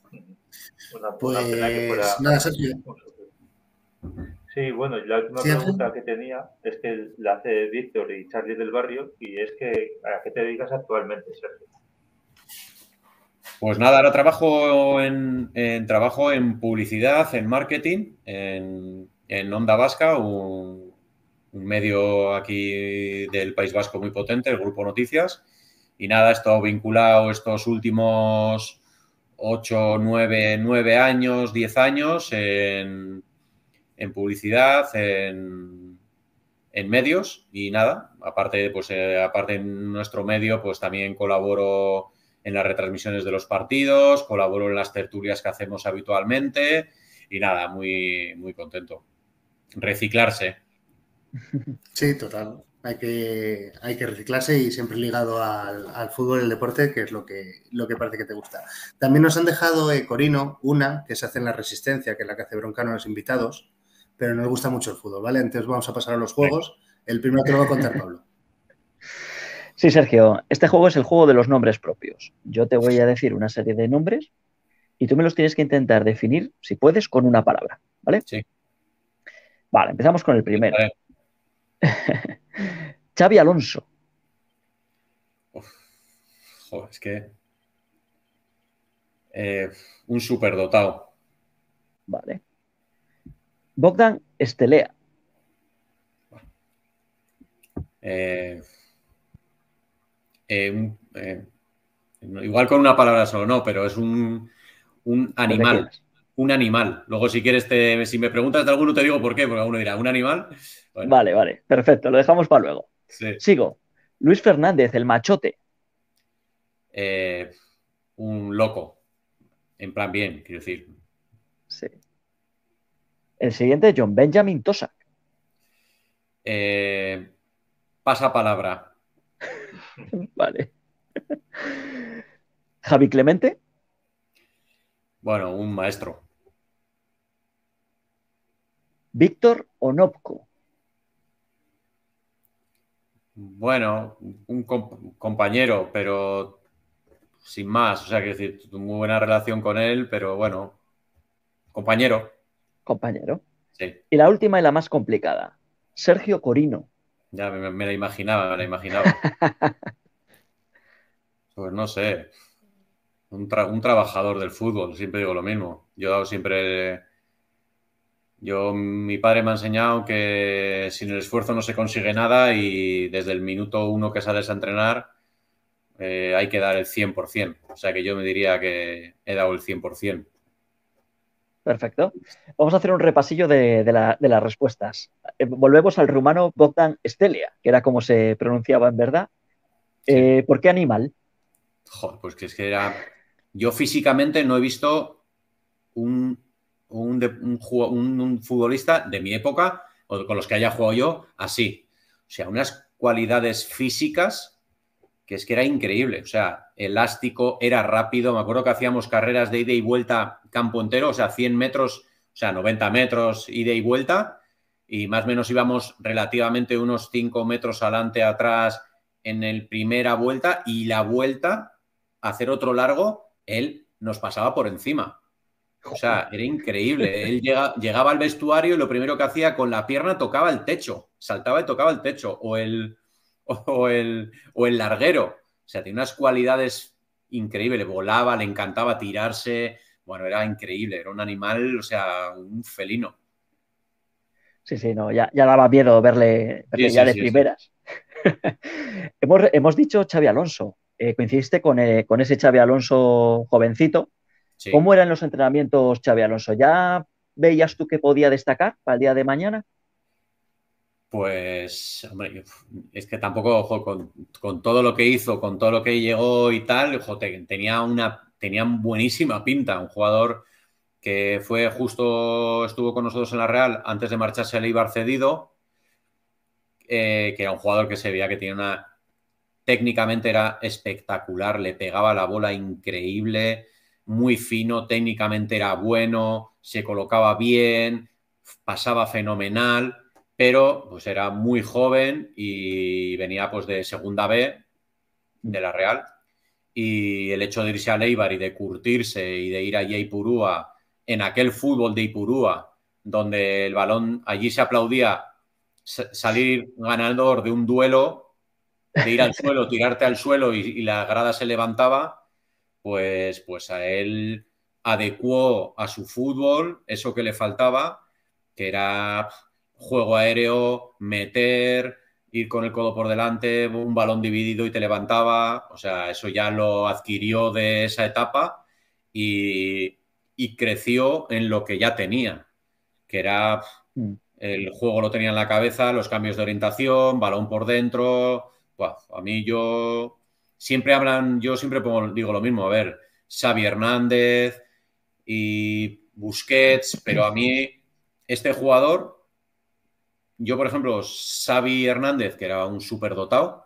S5: pues, nada, Sergio. Sí, bueno, la última pregunta que tenía es que la hace Víctor y Charlie del Barrio y es que ¿a qué te dedicas actualmente, Sergio?
S3: Pues nada, ahora trabajo en, trabajo en publicidad, en marketing, en, en Onda Vasca, un, un medio aquí del País Vasco muy potente, el Grupo Noticias. Y nada, esto vinculado estos últimos 8, 9, 9 años, 10 años en, publicidad, en, medios y nada. Aparte, pues, eh, aparte en nuestro medio, pues también colaboro en las retransmisiones de los partidos, colaboro en las tertulias que hacemos habitualmente y nada, muy, muy contento. Reciclarse.
S1: Sí, total hay que, reciclarse y siempre ligado al, fútbol y al deporte, que es lo que, que parece que te gusta. También nos han dejado eh, Corino, una que se hace en la resistencia, que es la que hace bronca a los invitados, pero nos gusta mucho el fútbol, ¿vale? Entonces vamos a pasar a los juegos.
S4: El primero te lo va a contar Pablo. Sí, Sergio, este juego es el juego de los nombres propios. Yo te voy a decir una serie de nombres y tú me los tienes que intentar definir, si puedes, con una palabra, ¿vale? Sí. Vale, empezamos con el primero. Xavi Alonso.
S3: Uf, joder, es que. Eh, un superdotado. Vale.
S4: Bogdan Estelea.
S3: Eh, eh, igual con una palabra solo, no, pero es un animal un animal. Luego, si quieres, si me preguntas de alguno, te digo por qué, porque alguno dirá, ¿un animal? Vale, vale,
S4: perfecto, lo dejamos para luego. Sigo. Luis Fernández, el machote.
S3: Eh, un loco. En plan bien, quiero decir. Sí.
S4: El siguiente, John Benjamin Tosa.
S3: Eh, pasapalabra.
S4: pasa palabra. vale. Javi Clemente.
S3: Bueno, un maestro.
S4: Víctor Onopko.
S3: Bueno, un compañero, pero sin más. O sea, que decir, muy buena relación con él, pero bueno, compañero. Compañero. Sí.
S4: Y la última y la más complicada, Sergio Corino.
S3: Ya me, la imaginaba, me la imaginaba. pues no sé. Un, un, trabajador del fútbol, siempre digo lo mismo. Yo he dado siempre yo, mi padre me ha enseñado que sin el esfuerzo no se consigue nada y desde el minuto uno que sales a entrenar eh, hay que dar el 100%. O sea que yo me diría que he dado el 100%.
S4: Perfecto. Vamos a hacer un repasillo de, las respuestas. Eh, volvemos al rumano Bogdan Stelia, que era como se pronunciaba en verdad. Eh, ¿Por qué animal?
S3: pues que es que era... Yo físicamente no he visto un un, un, futbolista de mi época o con los que haya jugado yo así. O sea, unas cualidades físicas que es que era increíble. O sea, elástico, era rápido. Me acuerdo que hacíamos carreras de ida y vuelta campo entero, o sea, 100 metros, o sea, 90 metros ida y vuelta. Y más o menos íbamos relativamente unos 5 metros adelante, atrás en el primera vuelta y la vuelta, hacer otro largo, él nos pasaba por encima. O sea, era increíble. Él llegaba al vestuario y lo primero que hacía con la pierna tocaba el techo, saltaba y tocaba el techo, o el, o el, larguero. O sea, tiene unas cualidades increíbles. Volaba, le encantaba tirarse. Bueno, era increíble, era un animal, o sea, un felino.
S4: Sí, sí, no, ya, ya daba miedo verle, ya de primeras. hemos, dicho Xavi Alonso. Eh, coincidiste con, eh, con ese Xavi Alonso jovencito, ¿Cómo eran los entrenamientos, Xavi Alonso? ¿Ya veías tú que podía destacar para el día de mañana?
S3: Pues, hombre, es que tampoco, ojo, con, todo lo que hizo, con todo lo que llegó y tal, tenía una buenísima pinta. Un jugador que fue justo, estuvo con nosotros en la Real antes de marcharse al Ibar cedido, eh, que era un jugador que se veía que tenía una. Técnicamente era espectacular, le pegaba la bola increíble, muy fino, técnicamente era bueno, se colocaba bien, pasaba fenomenal, pero pues era muy joven y venía pues de segunda B de la Real. Y el hecho de irse a Leibar y de curtirse y de ir allí a Ipurúa, en aquel fútbol de Ipurúa, donde el balón allí se aplaudía salir ganador de un duelo, de ir al suelo, tirarte al suelo y la grada se levantaba, pues, pues, a él adecuó a su fútbol eso que le faltaba, que era juego aéreo, meter, ir con el codo por delante, un balón dividido y te levantaba. O sea, eso ya lo adquirió de esa etapa y, creció en lo que ya tenía, que era mm. el juego lo tenía en la cabeza, los cambios de orientación, balón por dentro. a mí yo siempre hablan, yo siempre pongo, digo lo mismo, a ver, Xavi Hernández y Busquets, pero a mí este jugador, yo por ejemplo, Xavi Hernández, que era un superdotado,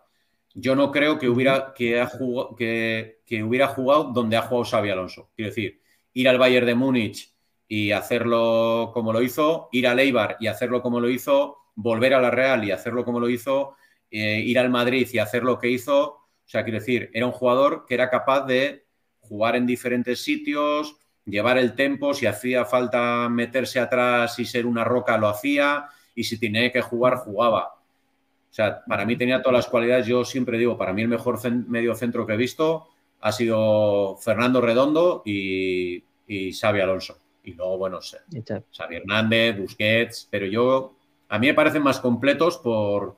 S3: yo no creo que hubiera, que, jugado, que, hubiera jugado donde ha jugado Xavi Alonso. Quiero decir, ir al Bayern de Múnich y hacerlo como lo hizo, ir al Eibar y hacerlo como lo hizo, volver a la Real y hacerlo como lo hizo, eh, ir al Madrid y hacer lo que hizo, o sea, quiero decir, era un jugador que era capaz de jugar en diferentes sitios, llevar el tempo, si hacía falta meterse atrás y ser una roca, lo hacía, y si tenía que jugar, jugaba. O sea, para mí tenía todas las cualidades, yo siempre digo, para mí el mejor medio centro que he visto ha sido Fernando Redondo y, y Xavi Alonso. Y luego, bueno, Xavi Hernández, Busquets, pero yo, a mí me parecen más completos por,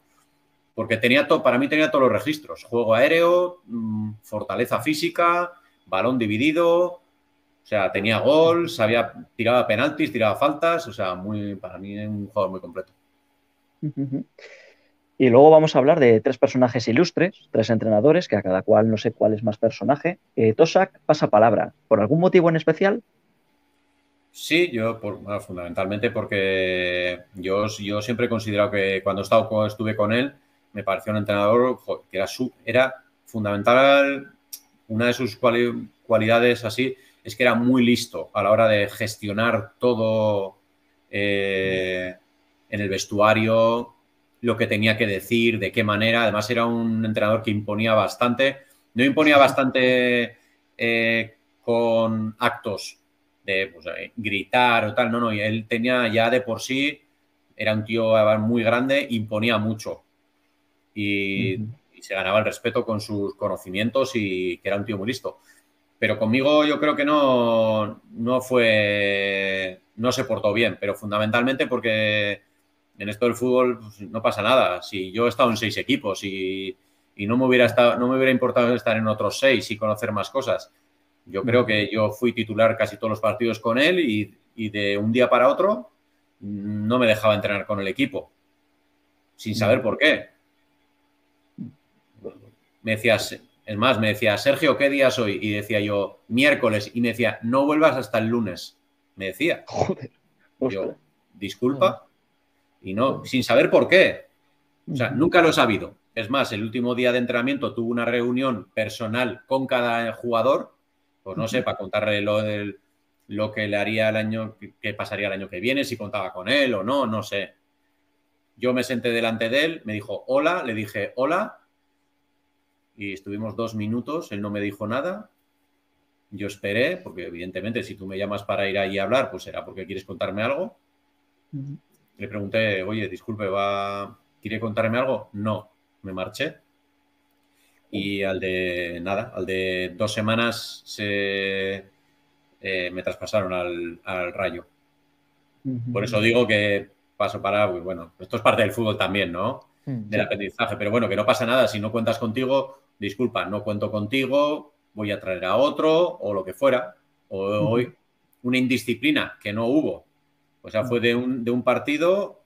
S3: porque tenía todo, para mí tenía todos los registros, juego aéreo, mm, fortaleza física, balón dividido, o sea, tenía gol, sabía, tiraba penaltis, tiraba faltas, o sea, muy, para mí es un jugador muy completo.
S4: Y luego vamos a hablar de tres personajes ilustres, tres entrenadores, que a cada cual no sé cuál es más personaje. Eh, Tosak pasa palabra, ¿por algún motivo en especial?
S3: Sí, yo fundamentalmente porque yo, yo siempre he considerado que cuando estuve con él, me pareció un entrenador que era, su, era fundamental, una de sus cualidades así es que era muy listo a la hora de gestionar todo eh, en el vestuario, lo que tenía que decir, de qué manera. Además era un entrenador que imponía bastante, no imponía bastante eh, con actos de pues, eh, gritar o tal, no, no, él tenía ya de por sí, era un tío muy grande, imponía mucho y, se ganaba el respeto con sus conocimientos y que era un tío muy listo. Pero conmigo yo creo que no, no fue, no se portó bien, pero fundamentalmente porque en esto del fútbol pues, no pasa nada. Si yo he estado en seis equipos y, no, me hubiera estado, no me hubiera importado estar en otros seis y conocer más cosas. Yo creo que yo fui titular casi todos los partidos con él y, y de un día para otro no me dejaba entrenar con el equipo, sin saber por qué me decías, es más, me decía, Sergio, ¿qué día soy Y decía yo, miércoles. Y me decía, no vuelvas hasta el lunes. Me decía. Joder. Yo, disculpa. Y no, sin saber por qué. O sea, nunca lo he sabido. Es más, el último día de entrenamiento tuve una reunión personal con cada jugador, pues no sé, para contarle lo, del, lo que le haría el año, qué pasaría el año que viene, si contaba con él o no, no sé. Yo me senté delante de él, me dijo hola, le dije hola, y estuvimos dos minutos, él no me dijo nada, yo esperé, porque evidentemente si tú me llamas para ir ahí a hablar, pues será porque quieres contarme algo. Le pregunté, oye, disculpe, va, ¿quiere contarme algo? No, me marché. Y al de nada, al de dos semanas se, eh, me traspasaron al, rayo. Por eso digo que paso para, pues bueno, esto es parte del fútbol también, ¿no? Mm, del aprendizaje, pero bueno, que no pasa nada, si no cuentas contigo, disculpa, no cuento contigo, voy a traer a otro o lo que fuera, o hoy una indisciplina que no hubo. O sea, fue de un, partido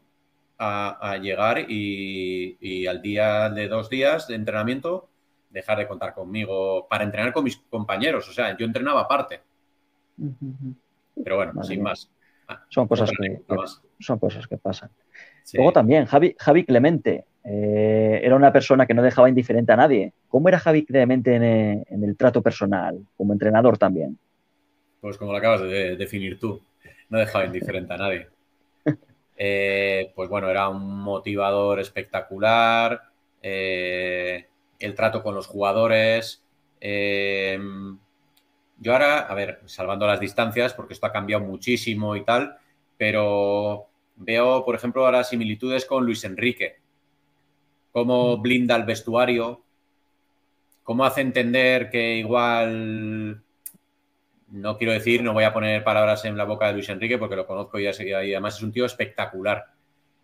S3: a, llegar y, al día de dos días de entrenamiento dejar de contar conmigo para entrenar con mis compañeros. O sea, yo entrenaba aparte. Pero bueno, sin más.
S4: son, cosas que, son cosas que pasan. Luego también, Javi, Javi Clemente, eh, era una persona que no dejaba indiferente a nadie. ¿Cómo era Javi realmente en, eh, en el trato personal, como entrenador también?
S3: Pues como lo acabas de definir tú, no dejaba indiferente a nadie. Eh, pues bueno, era un motivador espectacular, el trato con los jugadores. yo ahora, a ver, salvando las distancias, porque esto ha cambiado muchísimo y tal, pero veo, por ejemplo, ahora similitudes con Luis Enrique cómo blinda el vestuario, cómo hace entender que igual, no quiero decir, no voy a poner palabras en la boca de Luis Enrique porque lo conozco y, además es un tío espectacular.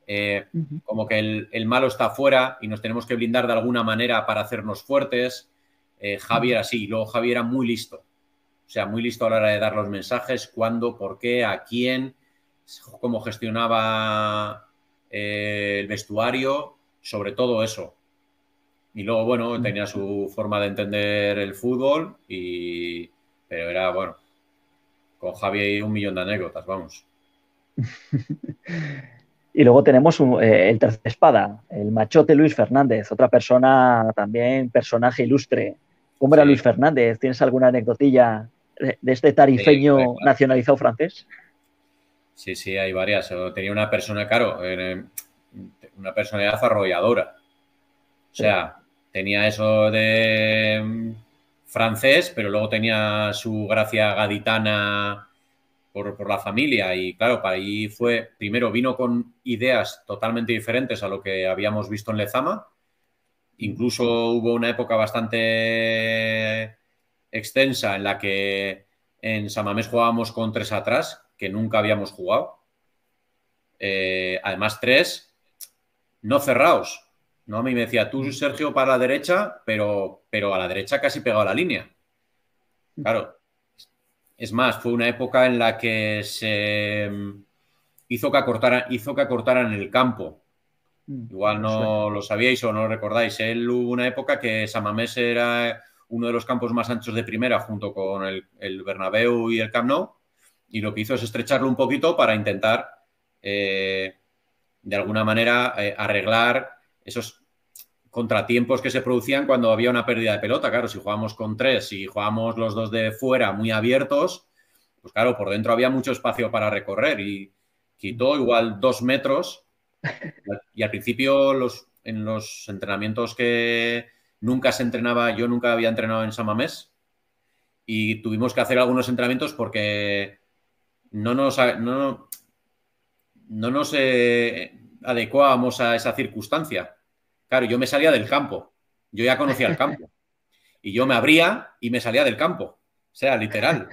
S3: Eh, como que el, malo está fuera y nos tenemos que blindar de alguna manera para hacernos fuertes. Eh, Javier así, luego Javier era muy listo. O sea, muy listo a la hora de dar los mensajes, cuándo, por qué, a quién, cómo gestionaba eh, el vestuario sobre todo eso. Y luego, bueno, mm. tenía su forma de entender el fútbol, y, pero era, bueno, con Javi un millón de anécdotas, vamos.
S4: Y luego tenemos eh, el tercer espada, el machote Luis Fernández, otra persona también, personaje ilustre. ¿Cómo era Luis Fernández? ¿Tienes alguna anécdotilla de, este tarifeño pues, nacionalizado francés?
S3: Sí, sí, hay varias. Tenía una persona, claro, una personalidad arrolladora. O sea, tenía eso de mm, francés, pero luego tenía su gracia gaditana por, la familia. Y claro, para ahí fue, primero vino con ideas totalmente diferentes a lo que habíamos visto en Lezama. Incluso hubo una época bastante extensa en la que en Samamés jugábamos con tres atrás, que nunca habíamos jugado. Eh, además, tres no cerraos. ¿no? A mí me decía, tú, Sergio, para la derecha, pero, pero a la derecha casi pegado a la línea. Claro. Es más, fue una época en la que se mm, hizo que acortaran, hizo que acortaran el campo.
S5: Mm. Igual no
S3: lo sabíais o no lo recordáis. Él hubo una época que Samamés era uno de los campos más anchos de primera junto con el, el Bernabéu y el Camp Nou. Y lo que hizo es estrecharlo un poquito para intentar eh, de alguna manera eh, arreglar esos contratiempos que se producían cuando había una pérdida de pelota. Claro, si jugábamos con tres, y jugábamos los dos de fuera muy abiertos, pues claro, por dentro había mucho espacio para recorrer y quitó igual dos metros. Y al principio los, en los entrenamientos que nunca se entrenaba, yo nunca había entrenado en Samamés y tuvimos que hacer algunos entrenamientos porque no nos, no nos eh, adecuábamos a esa circunstancia. Claro, yo me salía del campo, yo ya conocía el campo. Y yo me abría y me salía del campo. O sea, literal.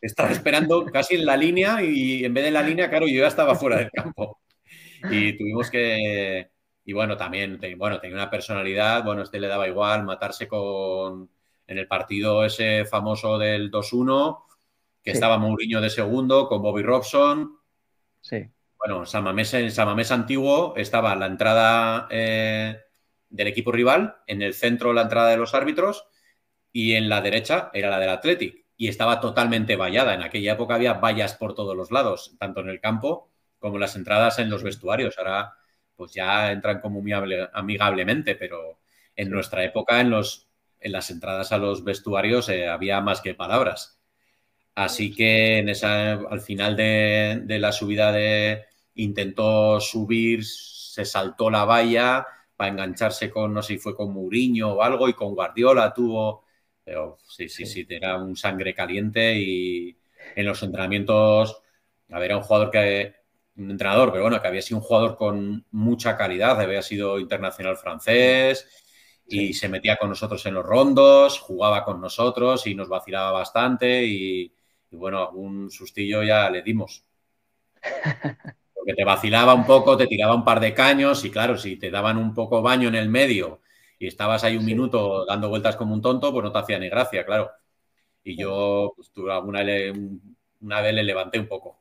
S3: Estaba esperando casi en la línea y en vez de en la línea, claro, yo ya estaba fuera del campo. Y tuvimos que... Y bueno, también, bueno, tenía una personalidad, bueno, este le daba igual matarse con... En el partido ese famoso del 2-1, que estaba Mourinho de segundo con Bobby Robson. Sí. Bueno, Mamés, en Samamés antiguo estaba la entrada eh, del equipo rival, en el centro la entrada de los árbitros y en la derecha era la del Athletic y estaba totalmente vallada. En aquella época había vallas por todos los lados, tanto en el campo como las entradas en los vestuarios. Ahora pues ya entran como amigablemente, pero en nuestra época en, los, en las entradas a los vestuarios eh, había más que palabras. Así que en esa, al final de, la subida de, intentó subir, se saltó la valla para engancharse con, no sé si fue con Mourinho o algo, y con Guardiola tuvo, pero sí, sí, sí, era un sangre caliente y en los entrenamientos, a ver, era un jugador que, un entrenador, pero bueno, que había sido un jugador con mucha calidad, había sido internacional francés y se metía con nosotros en los rondos, jugaba con nosotros y nos vacilaba bastante y y bueno, un sustillo ya le dimos. Porque te vacilaba un poco, te tiraba un par de caños y claro, si te daban un poco baño en el medio y estabas ahí un minuto dando vueltas como un tonto, pues no te hacía ni gracia, claro. Y yo pues, una vez le levanté un poco.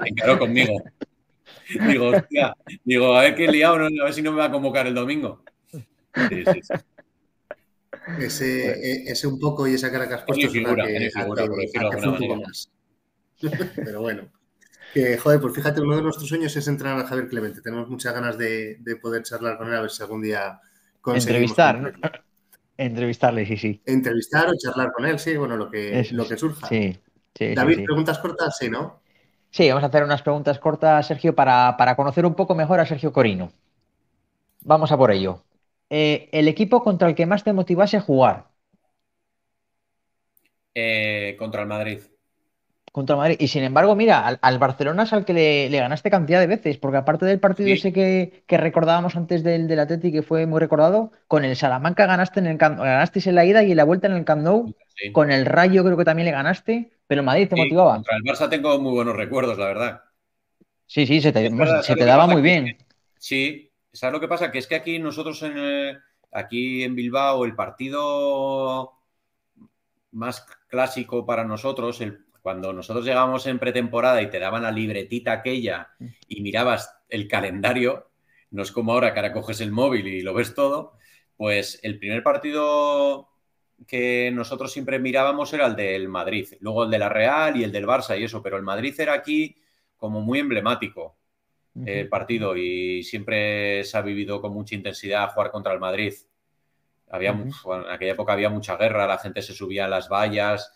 S3: Me encaró conmigo. Digo, hostia, digo, a ver qué liado, a ver si no me va a convocar el domingo.
S1: Sí, sí, sí. Pues e, ese, un poco y esa cara que has puesto es una que, un
S3: más. Pero bueno.
S1: joder, pues fíjate, uno de nuestros sueños es entrar a Javier Clemente. Tenemos muchas ganas de, poder charlar con él a ver si algún día
S3: conseguimos. Entrevistar. ¿no?
S1: Entrevistarle, sí, sí. Entrevistar o charlar con él, sí, bueno, lo que, lo surja. David, preguntas cortas, sí, ¿no?
S2: Sí, vamos a hacer unas preguntas cortas, Sergio, para conocer un poco mejor a Sergio Corino. Vamos a por ello. Eh, el equipo contra el que más te motivase a jugar.
S3: Eh, contra el Madrid.
S2: Contra el Madrid. Y sin embargo, mira, al, Barcelona es al que le, ganaste cantidad de veces, porque aparte del partido ese que, recordábamos antes del, del Atleti, que fue muy recordado, con el Salamanca ganaste en el ganasteis en la ida y en la vuelta en el Camp Nou. Con el Rayo creo que también le ganaste, pero el Madrid te motivaba. Contra
S3: el Barça tengo muy buenos recuerdos, la verdad. Sí,
S2: sí, se te, daba muy bien.
S3: sí, ¿Sabes lo que pasa? Que es que aquí nosotros, aquí en Bilbao, el partido más clásico para nosotros, cuando nosotros llegábamos en pretemporada y te daban la libretita aquella y mirabas el calendario, no es como ahora que ahora coges el móvil y lo ves todo, pues el primer partido que nosotros siempre mirábamos era el del Madrid, luego el de la Real y el del Barça y eso, pero el Madrid era aquí como muy emblemático el partido y siempre se ha vivido con mucha intensidad jugar contra el Madrid. Había, En aquella época había mucha guerra, la gente se subía a las vallas,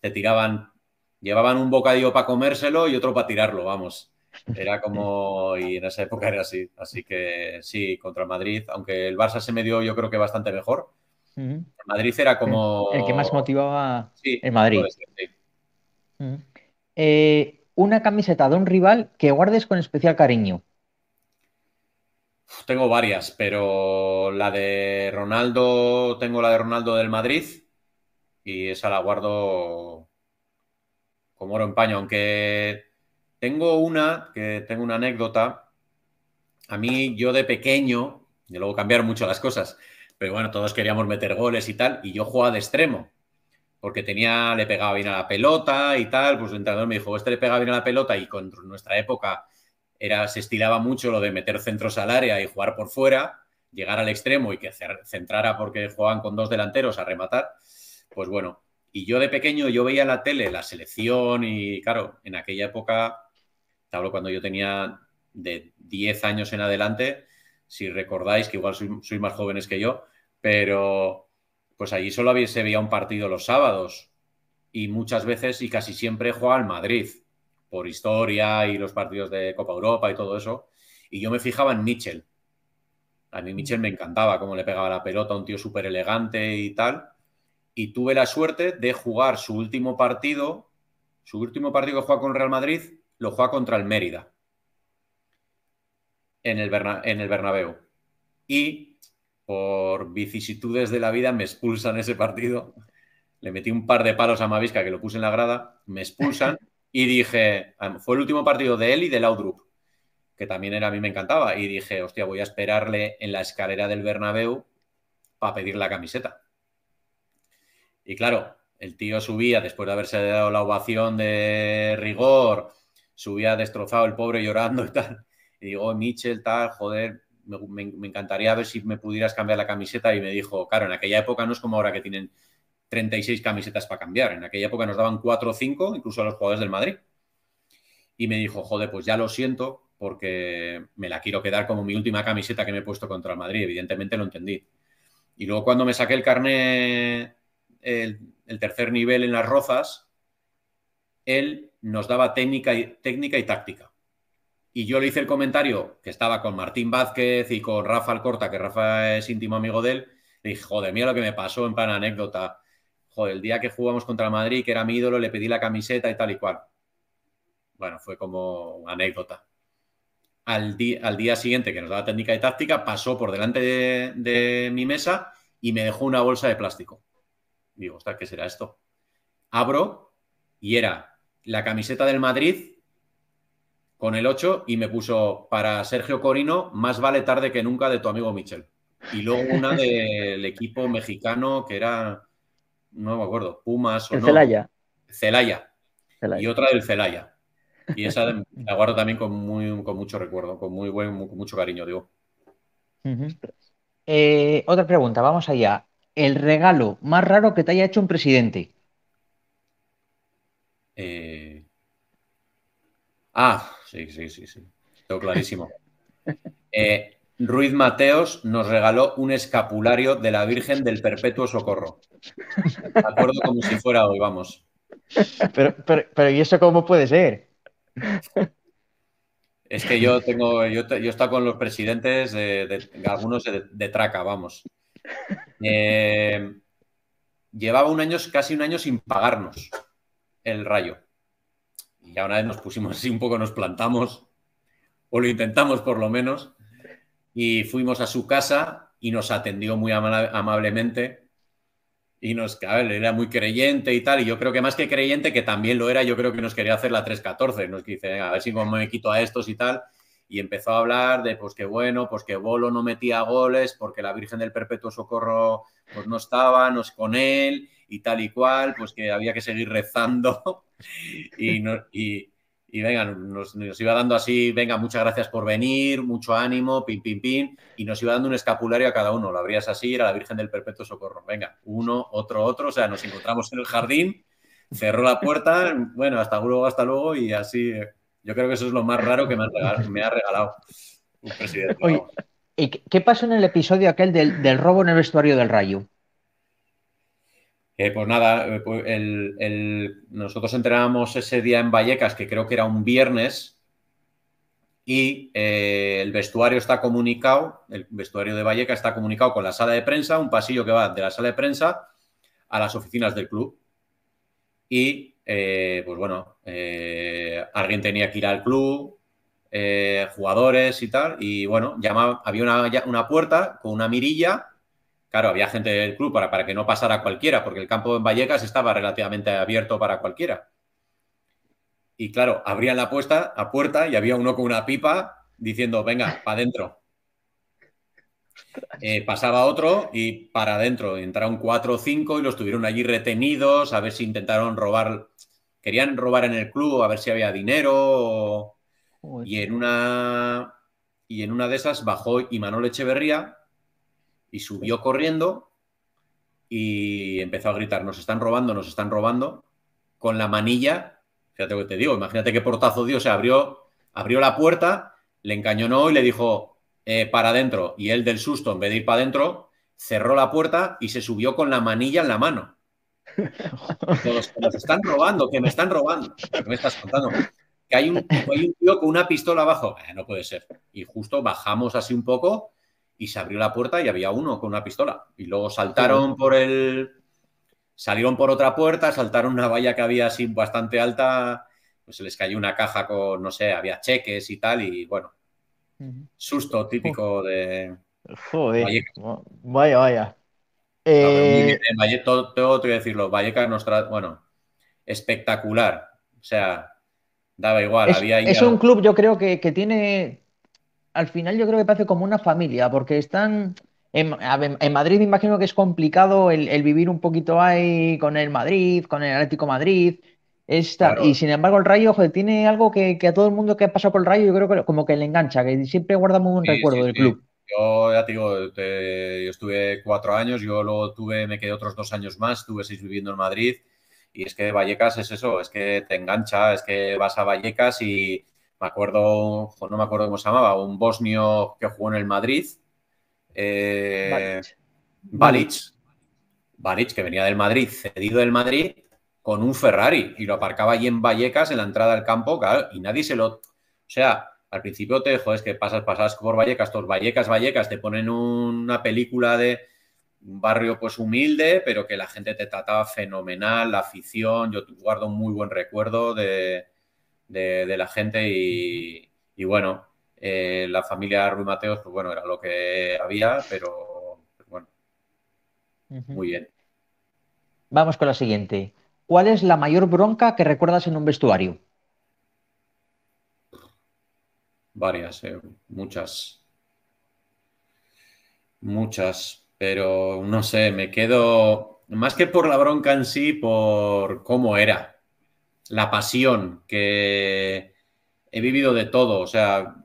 S3: te tiraban, llevaban un bocadillo para comérselo y otro para tirarlo, vamos. Era como, y en esa época era así. Así que sí, contra el Madrid, aunque el Barça se me dio yo creo que bastante mejor. el Madrid era como... El que más
S2: motivaba
S3: sí, el Madrid.
S2: eh, una camiseta de un rival que guardes con especial cariño.
S3: Tengo varias, pero la de Ronaldo, tengo la de Ronaldo del Madrid y esa la guardo como oro en paño, aunque tengo una, que tengo una anécdota. A mí, yo de pequeño, y luego cambiaron mucho las cosas, pero bueno, todos queríamos meter goles y tal, y yo jugaba de extremo porque tenía, le pegaba bien a la pelota y tal, pues el entrenador me dijo, este le pegaba bien a la pelota y con nuestra época era, se estilaba mucho lo de meter centros al área y jugar por fuera, llegar al extremo y que centrara porque jugaban con dos delanteros a rematar, pues bueno. Y yo de pequeño, yo veía la tele, la selección y claro, en aquella época, cuando yo tenía de 10 años en adelante, si recordáis, que igual soy sois más jóvenes que yo, pero pues allí solo había, se veía un partido los sábados y muchas veces y casi siempre jugaba al Madrid por historia y los partidos de Copa Europa y todo eso. Y yo me fijaba en Michel A mí Michel me encantaba cómo le pegaba la pelota, un tío súper elegante y tal. Y tuve la suerte de jugar su último partido, su último partido que juega con Real Madrid, lo juega contra el Mérida en el, en el Bernabéu. Y por vicisitudes de la vida me expulsan ese partido. Le metí un par de palos a Mavisca que lo puse en la grada, me expulsan y dije, fue el último partido de él y de Laudrup, que también era a mí me encantaba y dije, hostia, voy a esperarle en la escalera del Bernabéu para pedir la camiseta. Y claro, el tío subía después de haberse dado la ovación de rigor, subía destrozado el pobre llorando y tal. Y digo, Michel, tal, joder, me, encantaría ver si me pudieras cambiar la camiseta. Y me dijo, claro, en aquella época no es como ahora que tienen 36 camisetas para cambiar. En aquella época nos daban 4 o 5, incluso a los jugadores del Madrid. Y me dijo, joder, pues ya lo siento, porque me la quiero quedar como mi última camiseta que me he puesto contra el Madrid. Evidentemente lo entendí. Y luego cuando me saqué el carnet, el, tercer nivel en las rozas, él nos daba técnica técnica y táctica. Y yo le hice el comentario que estaba con Martín Vázquez y con Rafa Alcorta, que Rafa es íntimo amigo de él. Le dije, joder, mira lo que me pasó en plan anécdota. Joder, el día que jugamos contra Madrid, que era mi ídolo, le pedí la camiseta y tal y cual. Bueno, fue como anécdota. Al, día siguiente, que nos daba técnica y táctica, pasó por delante de, mi mesa y me dejó una bolsa de plástico. Digo, ostras, ¿qué será esto? Abro y era la camiseta del Madrid con el 8 y me puso para Sergio Corino, más vale tarde que nunca de tu amigo Michel. Y luego una del equipo mexicano que era, no me acuerdo, Pumas o el no. Celaya. Celaya. Y otra del Celaya. Y esa la guardo también con, mucho recuerdo, con muy buen, mucho cariño, digo.
S2: Eh, otra pregunta, vamos allá. El regalo más raro que te haya hecho un presidente.
S3: Eh. Ah, Sí, sí, sí, sí. Todo clarísimo. Eh, Ruiz Mateos nos regaló un escapulario de la Virgen del Perpetuo Socorro. De acuerdo como si fuera hoy, vamos.
S2: Pero, ¿y eso cómo puede ser?
S3: Es que yo tengo, yo, yo he estado con los presidentes de, algunos de, traca, vamos. Eh, llevaba un año, casi un año sin pagarnos el rayo y vez nos pusimos así un poco, nos plantamos, o lo intentamos por lo menos, y fuimos a su casa y nos atendió muy amablemente. Y nos, a era muy creyente y tal, y yo creo que más que creyente, que también lo era, yo creo que nos quería hacer la 314, nos dice, a ver si como me quito a estos y tal, y empezó a hablar de, pues que bueno, pues que Bolo no metía goles, porque la Virgen del Perpetuo Socorro pues no estaba, nos con él, y tal y cual, pues que había que seguir rezando y, no, y, y venga, nos, iba dando así, venga, muchas gracias por venir, mucho ánimo, pim, pim, pim, y nos iba dando un escapulario a cada uno, lo abrías así, era la Virgen del Perpetuo Socorro, venga, uno, otro, otro, o sea, nos encontramos en el jardín, cerró la puerta, bueno, hasta luego, hasta luego, y así, eh, yo creo que eso es lo más raro que me ha regalado, presidente.
S2: ¿y qué pasó en el episodio aquel del, del robo en el vestuario del Rayo?
S3: Eh, pues nada, eh, pues nosotros entrenábamos ese día en Vallecas, que creo que era un viernes, y eh, el vestuario está comunicado, el vestuario de Vallecas está comunicado con la sala de prensa, un pasillo que va de la sala de prensa a las oficinas del club. Y pues bueno, alguien tenía que ir al club, jugadores y tal, y bueno, había una puerta con una mirilla Claro, había gente del club para, para que no pasara cualquiera, porque el campo en Vallecas estaba relativamente abierto para cualquiera. Y claro, abrían la puesta, a puerta y había uno con una pipa diciendo, venga, para adentro. Eh, pasaba otro y para adentro. Entraron cuatro o cinco y los tuvieron allí retenidos, a ver si intentaron robar. Querían robar en el club, a ver si había dinero. Y en una. Y en una de esas bajó Imanol Echeverría, y subió corriendo y empezó a gritar, nos están robando, nos están robando, con la manilla, fíjate lo que te digo, imagínate qué portazo dio, se abrió, abrió la puerta, le encañonó y le dijo, eh, para adentro, y él del susto, en vez de ir para adentro, cerró la puerta y se subió con la manilla en la mano. que nos están robando, que me están robando. me estás contando? Que hay un, tío con una pistola abajo. Eh, no puede ser. Y justo bajamos así un poco y se abrió la puerta y había uno con una pistola. Y luego saltaron por el... Salieron por otra puerta, saltaron una valla que había así bastante alta, pues se les cayó una caja con, no sé, había cheques y tal, y bueno, susto típico de... Joder,
S2: vaya, vaya. Eh,
S3: todo, te voy a decirlo, Vallecas nos bueno, espectacular, o sea, daba igual. Es, es un
S2: club, yo creo que, que tiene al final yo creo que parece como una familia, porque están... En, Madrid me imagino que es complicado el, vivir un poquito ahí con el Madrid, con el Atlético Madrid. Y sin embargo el Rayo joder, tiene algo que, a todo el mundo que ha pasado por el Rayo yo creo que como que le engancha, que siempre guarda muy buen recuerdo del club.
S3: Yo ya te digo, yo estuve cuatro años, yo luego tuve, me quedé otros dos años más, estuve seis viviendo en Madrid. Y es que Vallecas es eso, es que te engancha, es que vas a Vallecas y, me acuerdo, no me acuerdo cómo se llamaba, un bosnio que jugó en el Madrid. Eh, Balic. que venía del Madrid, cedido del Madrid, con un Ferrari y lo aparcaba allí en Vallecas, en la entrada del campo, claro, y nadie se lo. O sea, al principio te jodes que pasas, pasas por Vallecas, todos Vallecas, Vallecas, te ponen una película de un barrio pues humilde, pero que la gente te trataba fenomenal, la afición, yo guardo un muy buen recuerdo de, de, la gente y, bueno, eh, la familia Ruy Mateos, pues bueno, era lo que había, pero, bueno, muy bien.
S2: Vamos con la siguiente. ¿Cuál es la mayor bronca que recuerdas en un vestuario?
S3: Varias, eh, muchas. Muchas, pero no sé, me quedo más que por la bronca en sí, por cómo era la pasión, que he vivido de todo, o sea,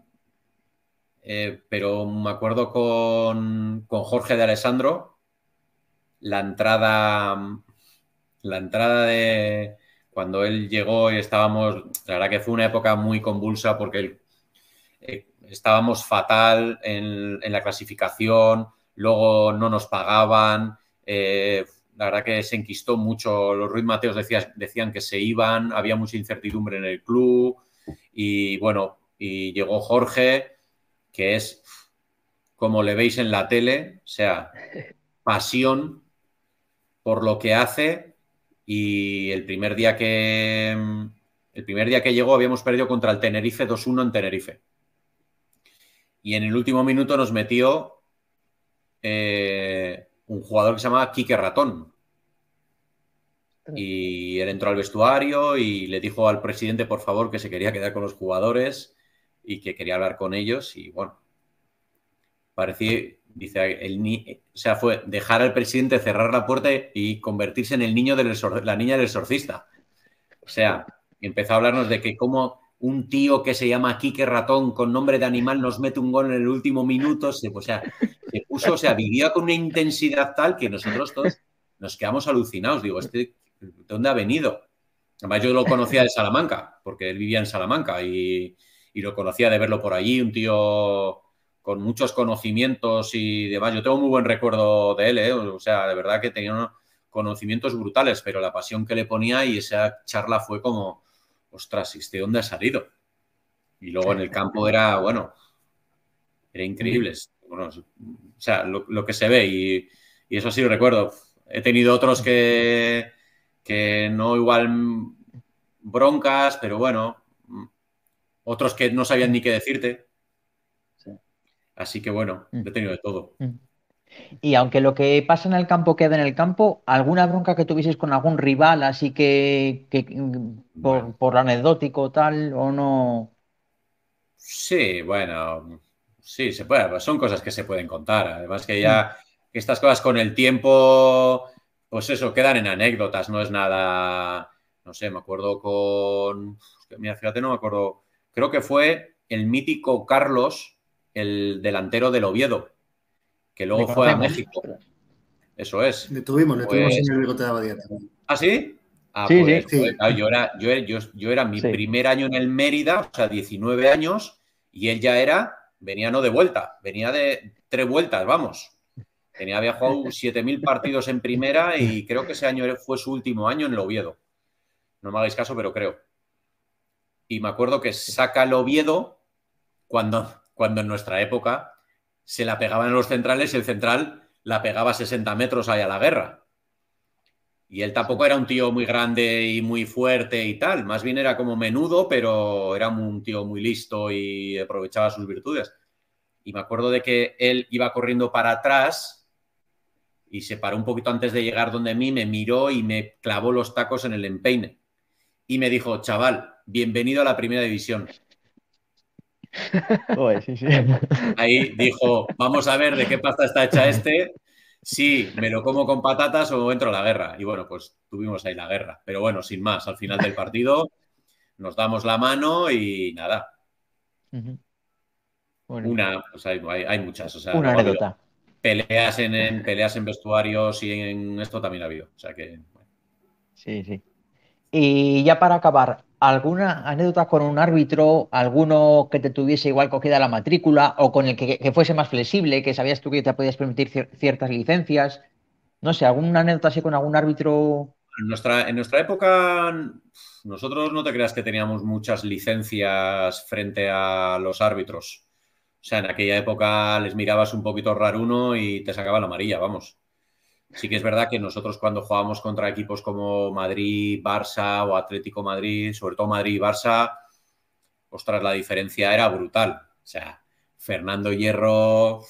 S3: eh, pero me acuerdo con, con, Jorge de Alessandro, la entrada, la entrada de cuando él llegó y estábamos, la verdad que fue una época muy convulsa porque eh, estábamos fatal en, en, la clasificación, luego no nos pagaban. Eh, la verdad que se enquistó mucho. Los Ruiz Mateos decías, decían que se iban, había mucha incertidumbre en el club. Y bueno, y llegó Jorge, que es como le veis en la tele, o sea, pasión por lo que hace. Y el primer día que el primer día que llegó habíamos perdido contra el Tenerife 2-1 en Tenerife. Y en el último minuto nos metió eh, un jugador que se llamaba Quique Ratón. Y él entró al vestuario y le dijo al presidente, por favor, que se quería quedar con los jugadores y que quería hablar con ellos. Y bueno, parecía, dice, el ni o sea, fue dejar al presidente cerrar la puerta y convertirse en el niño del la niña del exorcista. O sea, empezó a hablarnos de que cómo un tío que se llama Quique Ratón con nombre de animal nos mete un gol en el último minuto. O sea, o sea, vivía con una intensidad tal que nosotros todos nos quedamos alucinados. Digo, ¿este dónde ha venido? Además, yo lo conocía de Salamanca, porque él vivía en Salamanca y, lo conocía de verlo por allí, un tío con muchos conocimientos y demás. Yo tengo muy buen recuerdo de él, ¿eh? o sea, de verdad que tenía conocimientos brutales, pero la pasión que le ponía y esa charla fue como, ostras, ¿de este dónde ha salido? Y luego en el campo era, bueno, era increíble o sea, lo, que se ve y, eso sí lo recuerdo. He tenido otros que, que no igual broncas, pero bueno, otros que no sabían ni qué decirte. Así que bueno, mm. he tenido de todo.
S2: Mm. Y aunque lo que pasa en el campo queda en el campo, ¿alguna bronca que tuvieses con algún rival, así que, por, anecdótico por anecdótico tal o no?
S3: Sí, bueno, Sí, se puede, pues son cosas que se pueden contar. Además que ya mm. estas cosas con el tiempo, pues eso, quedan en anécdotas, no es nada, no sé, me acuerdo con, mira, fíjate, no me acuerdo, creo que fue el mítico Carlos, el delantero del Oviedo, que luego fue a México. Eso es. Le tuvimos, le tuvimos pues en
S1: el bigote de Abadía también.
S3: ¿Ah, sí? Ah, sí, pues, sí. Ah, yo, era, yo, era mi primer año en el Mérida, o sea, 19 años, y él ya era venía no de vuelta, venía de tres vueltas, vamos. Tenía, había jugado 7.000 partidos en primera y creo que ese año fue su último año en el Oviedo. No me hagáis caso, pero creo. Y me acuerdo que saca el Oviedo cuando, cuando en nuestra época se la pegaban los centrales y el central la pegaba 60 metros ahí a la guerra. Y él tampoco era un tío muy grande y muy fuerte y tal, más bien era como menudo, pero era un tío muy listo y aprovechaba sus virtudes. Y me acuerdo de que él iba corriendo para atrás y se paró un poquito antes de llegar donde mí, me miró y me clavó los tacos en el empeine. Y me dijo, chaval, bienvenido a la primera división. Ahí dijo, vamos a ver de qué pasta está hecha este, sí, me lo como con patatas o entro a la guerra. Y bueno, pues tuvimos ahí la guerra. Pero bueno, sin más, al final del partido nos damos la mano y nada. Una, pues hay, muchas. una anécdota. Peleas en, peleas en vestuarios y en esto también ha habido. O sea que.
S5: Sí, sí.
S2: Y ya para acabar, alguna anécdota con un árbitro, alguno que te tuviese igual cogida la matrícula o con el que, fuese más flexible, que sabías tú que te podías permitir ciertas licencias? No sé, ¿alguna anécdota así con algún árbitro?
S3: En nuestra, en nuestra época, nosotros no te creas que teníamos muchas licencias frente a los árbitros. O sea, en aquella época les mirabas un poquito raro uno y te sacaba la amarilla, vamos. Sí que es verdad que nosotros cuando jugábamos contra equipos como Madrid, Barça o Atlético Madrid, sobre todo Madrid y Barça, ostras, la diferencia era brutal. O sea, Fernando Hierro,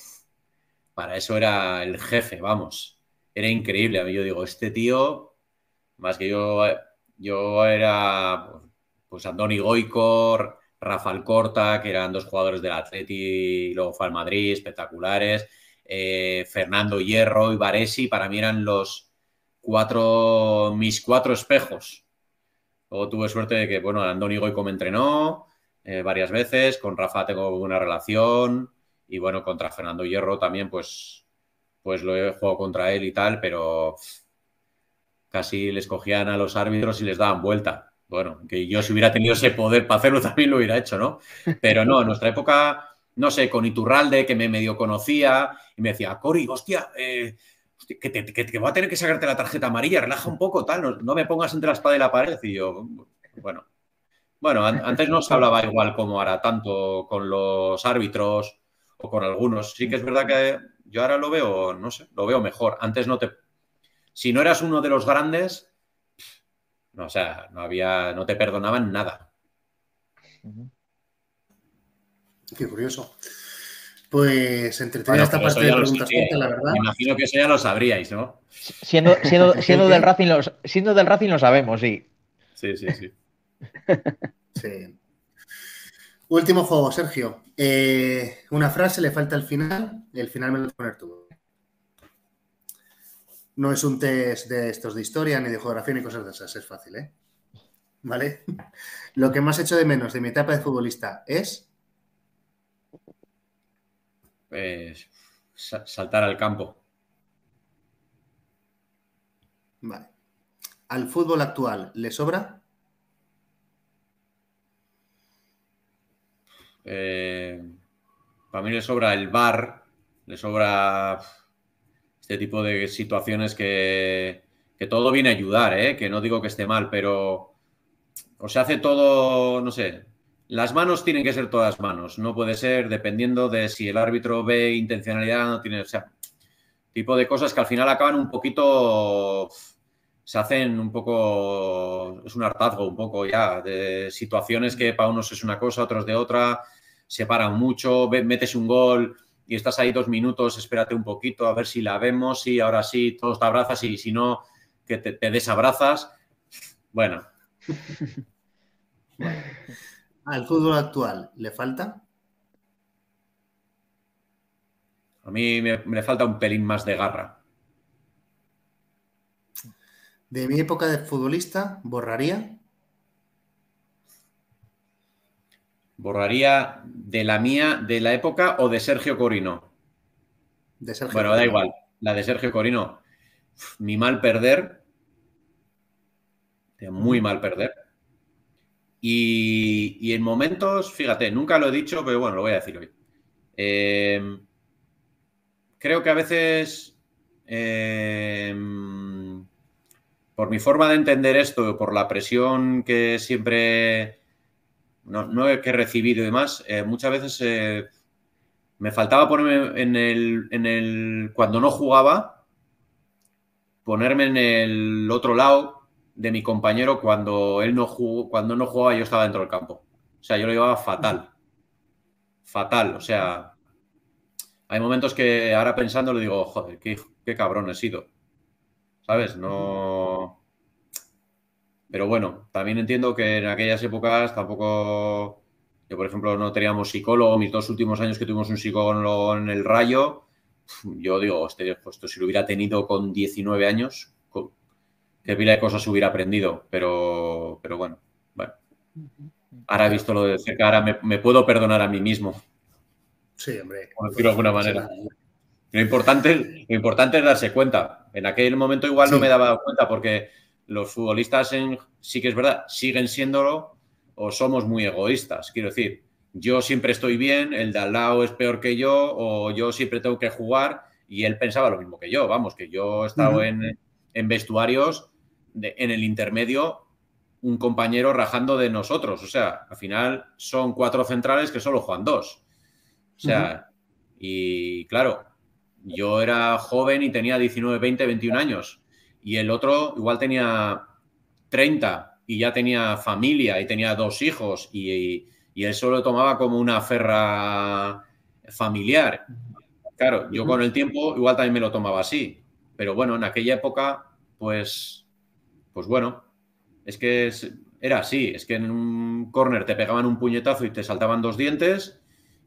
S3: para eso era el jefe, vamos. Era increíble. A mí yo digo, este tío, más que yo, yo era pues Andoni Goicor, Rafael Corta, que eran dos jugadores del Atlético y luego fue al Madrid, espectaculares eh, Fernando Hierro y Baresi, para mí eran los cuatro, mis cuatro espejos. Luego tuve suerte de que, bueno, Andoni y me entrenó eh, varias veces, con Rafa tengo una relación y bueno, contra Fernando Hierro también, pues, pues lo he jugado contra él y tal, pero casi les cogían a los árbitros y les daban vuelta. Bueno, que yo si hubiera tenido ese poder para hacerlo también lo hubiera hecho, ¿no? Pero no, en nuestra época no sé, con Iturralde, que me medio conocía, y me decía, Cori, hostia, eh, que, te, que, voy a tener que sacarte la tarjeta amarilla, relaja un poco, tal, no, me pongas entre la espada y la pared. Y yo, bueno. Bueno, antes no se hablaba igual como ahora tanto con los árbitros o con algunos. Sí que es verdad que yo ahora lo veo, no sé, lo veo mejor. Antes no te... Si no eras uno de los grandes, no, o sea, no había, no te perdonaban nada. Qué curioso.
S1: Pues entre esta pues parte de preguntas
S3: la verdad. imagino que eso ya lo sabríais, ¿no? Siendo, del,
S2: Racing lo, siendo del lo sabemos, sí.
S3: Sí, sí, sí. sí.
S1: Último juego, Sergio. Eh, una frase le falta al final. El final me lo voy a poner tú. No es un test de estos de historia, ni de geografía, ni cosas de esas. Es fácil, ¿eh? ¿Vale? Lo que más hecho de menos de mi etapa de futbolista es
S3: eh, saltar al campo. Vale. ¿Al
S1: fútbol actual le sobra?
S3: Eh, para mí le sobra el bar, le sobra este tipo de situaciones que, todo viene a ayudar, ¿eh? que no digo que esté mal, pero o se hace todo, no sé, las manos tienen que ser todas manos, no puede ser dependiendo de si el árbitro ve intencionalidad, no tiene, o sea, tipo de cosas que al final acaban un poquito, se hacen un poco, es un hartazgo un poco ya, de situaciones que para unos es una cosa, otros de otra, se paran mucho, metes un gol y estás ahí dos minutos, espérate un poquito, a ver si la vemos, si ahora sí, todos te abrazas y si no, que te, desabrazas. bueno.
S1: Al fútbol actual,
S3: ¿le falta? A mí me, falta un pelín más de garra.
S1: De mi época de futbolista, ¿borraría?
S3: ¿Borraría de la mía, de la época o de Sergio Corino? De
S1: Sergio bueno, da igual.
S3: La de Sergio Corino. Mi mal perder. Muy mal perder. Y, en momentos, fíjate, nunca lo he dicho, pero bueno, lo voy a decir hoy. Eh, creo que a veces, eh, por mi forma de entender esto, por la presión que siempre no, que he recibido y demás, eh, muchas veces me faltaba ponerme en el, en el, cuando no jugaba, ponerme en el otro lado de mi compañero cuando él no jugó, cuando no jugaba yo estaba dentro del campo. O sea, yo lo llevaba fatal. Fatal. O sea, hay momentos que ahora pensando le digo, joder, qué, cabrón he sido. ¿Sabes? No. Pero bueno, también entiendo que en aquellas épocas tampoco. Yo, por ejemplo, no teníamos psicólogo. Mis dos últimos años que tuvimos un psicólogo en el rayo, yo digo, hostia, pues, si lo hubiera tenido con 19 años, que pila de cosas hubiera aprendido, pero, pero bueno, Ahora he visto lo de cerca, ahora me, puedo perdonar a mí mismo.
S1: Sí, hombre. Por de alguna manera.
S3: Lo importante, lo importante es darse cuenta. En aquel momento igual no me daba cuenta porque los futbolistas, sí que es verdad, siguen siéndolo o somos muy egoístas. Quiero decir, yo siempre estoy bien, el de al lado es peor que yo o yo siempre tengo que jugar y él pensaba lo mismo que yo. Vamos, que yo he estado en vestuarios en el intermedio un compañero rajando de nosotros. O sea, al final son cuatro centrales que solo juegan dos. O sea, y claro, yo era joven y tenía 19, 20, 21 años. Y el otro igual tenía 30 y ya tenía familia y tenía dos hijos y, y, y él solo tomaba como una ferra familiar. Claro, yo con el tiempo igual también me lo tomaba así. Pero bueno, en aquella época, pues pues bueno, es que era así, es que en un corner te pegaban un puñetazo y te saltaban dos dientes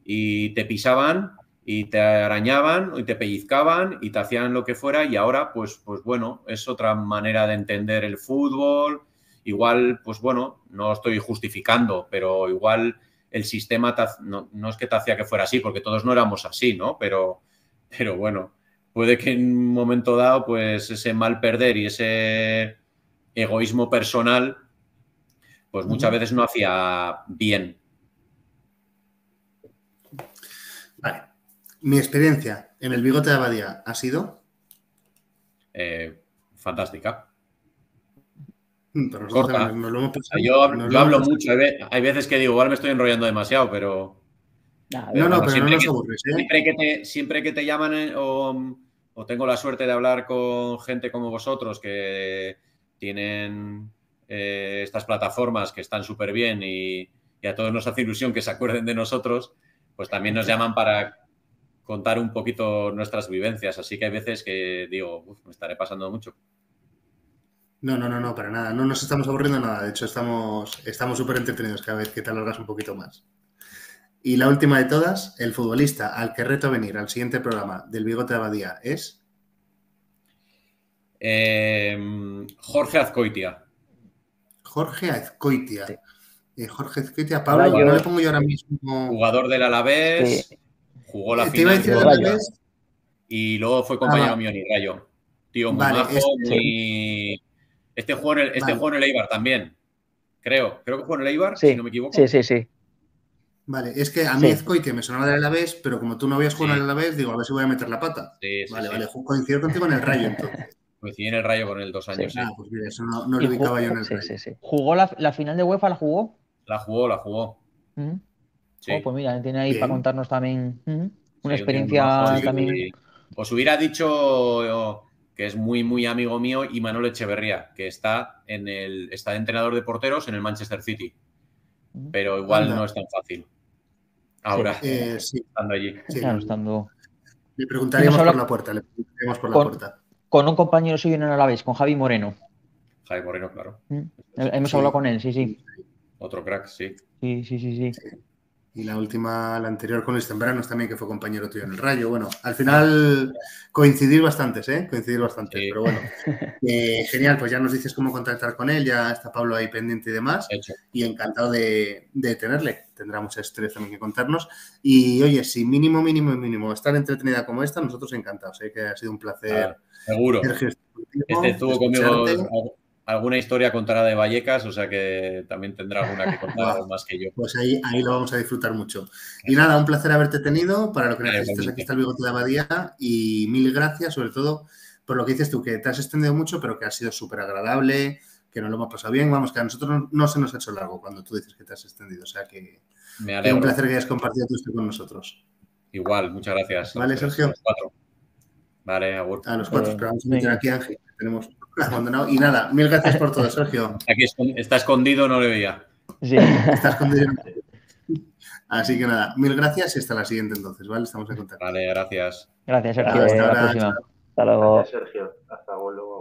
S3: y te pisaban y te arañaban y te pellizcaban y te hacían lo que fuera y ahora pues, pues bueno, es otra manera de entender el fútbol, igual pues bueno, no estoy justificando, pero igual el sistema no, no, es que te hacía que fuera así, porque todos no éramos así, ¿no? Pero, pero bueno, puede que en un momento dado pues ese mal perder y ese egoísmo personal, pues muchas veces no hacía bien.
S1: Vale. Mi experiencia en el bigote de Abadía ha sido.
S3: fantástica.
S1: yo, hablo mucho.
S3: Hay veces que digo, igual me estoy enrollando demasiado, pero. No, no, pero ¿eh? siempre, que, siempre, que te, llaman eh, o, tengo la suerte de hablar con gente como vosotros que tienen eh, estas plataformas que están súper bien y, a todos nos hace ilusión que se acuerden de nosotros, pues también nos llaman para contar un poquito nuestras vivencias. Así que hay veces que digo, me estaré pasando mucho.
S1: No, no, no, no, para nada. No nos estamos aburriendo nada. De hecho, estamos súper entretenidos cada vez que te alargas un poquito más. Y la última de todas, el futbolista al que reto venir al siguiente programa del Bigote de Abadía es
S3: Em, Jorge Azcoitia.
S1: Jorge Azcoitia. Eh, Jorge Azcoitia, Pablo, no le pongo yo ahora
S3: mismo. Jugador del Alavés, jugó la eh, final. Del Y luego fue compañero ah, mío mío, el Rayo. Tío, muy vale, este, este jugó en el, este en el Eibar también. Creo. Creo que jugó en el Eibar, si no me equivoco. Sí,
S4: sí, sí.
S1: Vale, es que a mí Azcoitia me sonaba del Alavés, pero como tú no habías jugado en el Alavés, digo, a ver si voy a meter la pata.
S3: vale, vale, coincido contigo en el Rayo entonces. Coincidí en el Rayo con el dos años. Ah, pues mira, eso no, lo yo en el
S2: ¿Jugó la, final de UEFA? ¿La jugó?
S3: La jugó, la jugó. Mm. Oh, pues
S2: mira, tiene ahí para contarnos también mm,
S3: una experiencia también. os hubiera dicho oh, que es muy, muy amigo mío, y Manuel Echeverría, que está, en el, está de entrenador de porteros en el Manchester City. Mm. Pero igual no es tan fácil. Ahora,
S2: eh, estando
S3: allí. Claro,
S2: estando...
S5: Le preguntaríamos por la puerta, le
S2: preguntaríamos por la puerta con un compañero suyo en el Alavés, con Javi Moreno. Javi Moreno, claro.
S3: Mm. Eh, hemos hablado con
S2: él, sí, sí. Otro crack, sí. Sí, sí, sí, sí.
S1: Y la última, la anterior con Luis Tembranos también, que fue compañero tuyo en el Rayo. Bueno, al final coincidir bastante, ¿eh? Coincidir bastante. pero bueno. Eh, genial, pues ya nos dices cómo contactar con él, ya está Pablo ahí pendiente y demás. Y encantado de, de, tenerle. Tendrá muchas estrés también que contarnos. Y oye, si mínimo, mínimo, mínimo, estar entretenida como esta, nosotros encantados,
S3: ¿eh? Que ha sido un placer. Seguro. este estuvo conmigo alguna historia contada de Vallecas, o sea que también tendrá alguna que contar más que yo.
S1: Pues ahí, ahí lo vamos a disfrutar mucho. Y nada, un placer haberte tenido. Para lo que pues necesites, aquí está el bigote de Abadía. Y mil gracias, sobre todo, por lo que dices tú, que te has extendido mucho, pero que ha sido súper agradable que nos lo hemos pasado bien. Vamos, que a nosotros no, se nos ha hecho largo cuando tú dices que te has extendido. O sea que,
S3: Me un placer que hayas
S1: compartido esto con nosotros. Igual, muchas gracias. Vale, Sergio.
S3: Vale, A los cuatro, pero vamos a meter aquí, Ángel. Tenemos abandonado. Y nada, mil gracias por todo, Sergio. Aquí está escondido, no le veía.
S4: Sí. Está escondido.
S1: Así que nada, mil gracias y hasta la siguiente entonces, ¿vale? Estamos en contacto. Vale, gracias. Gracias, Sergio. Hasta,
S5: hasta, luego. Gracias, Sergio. Hasta luego.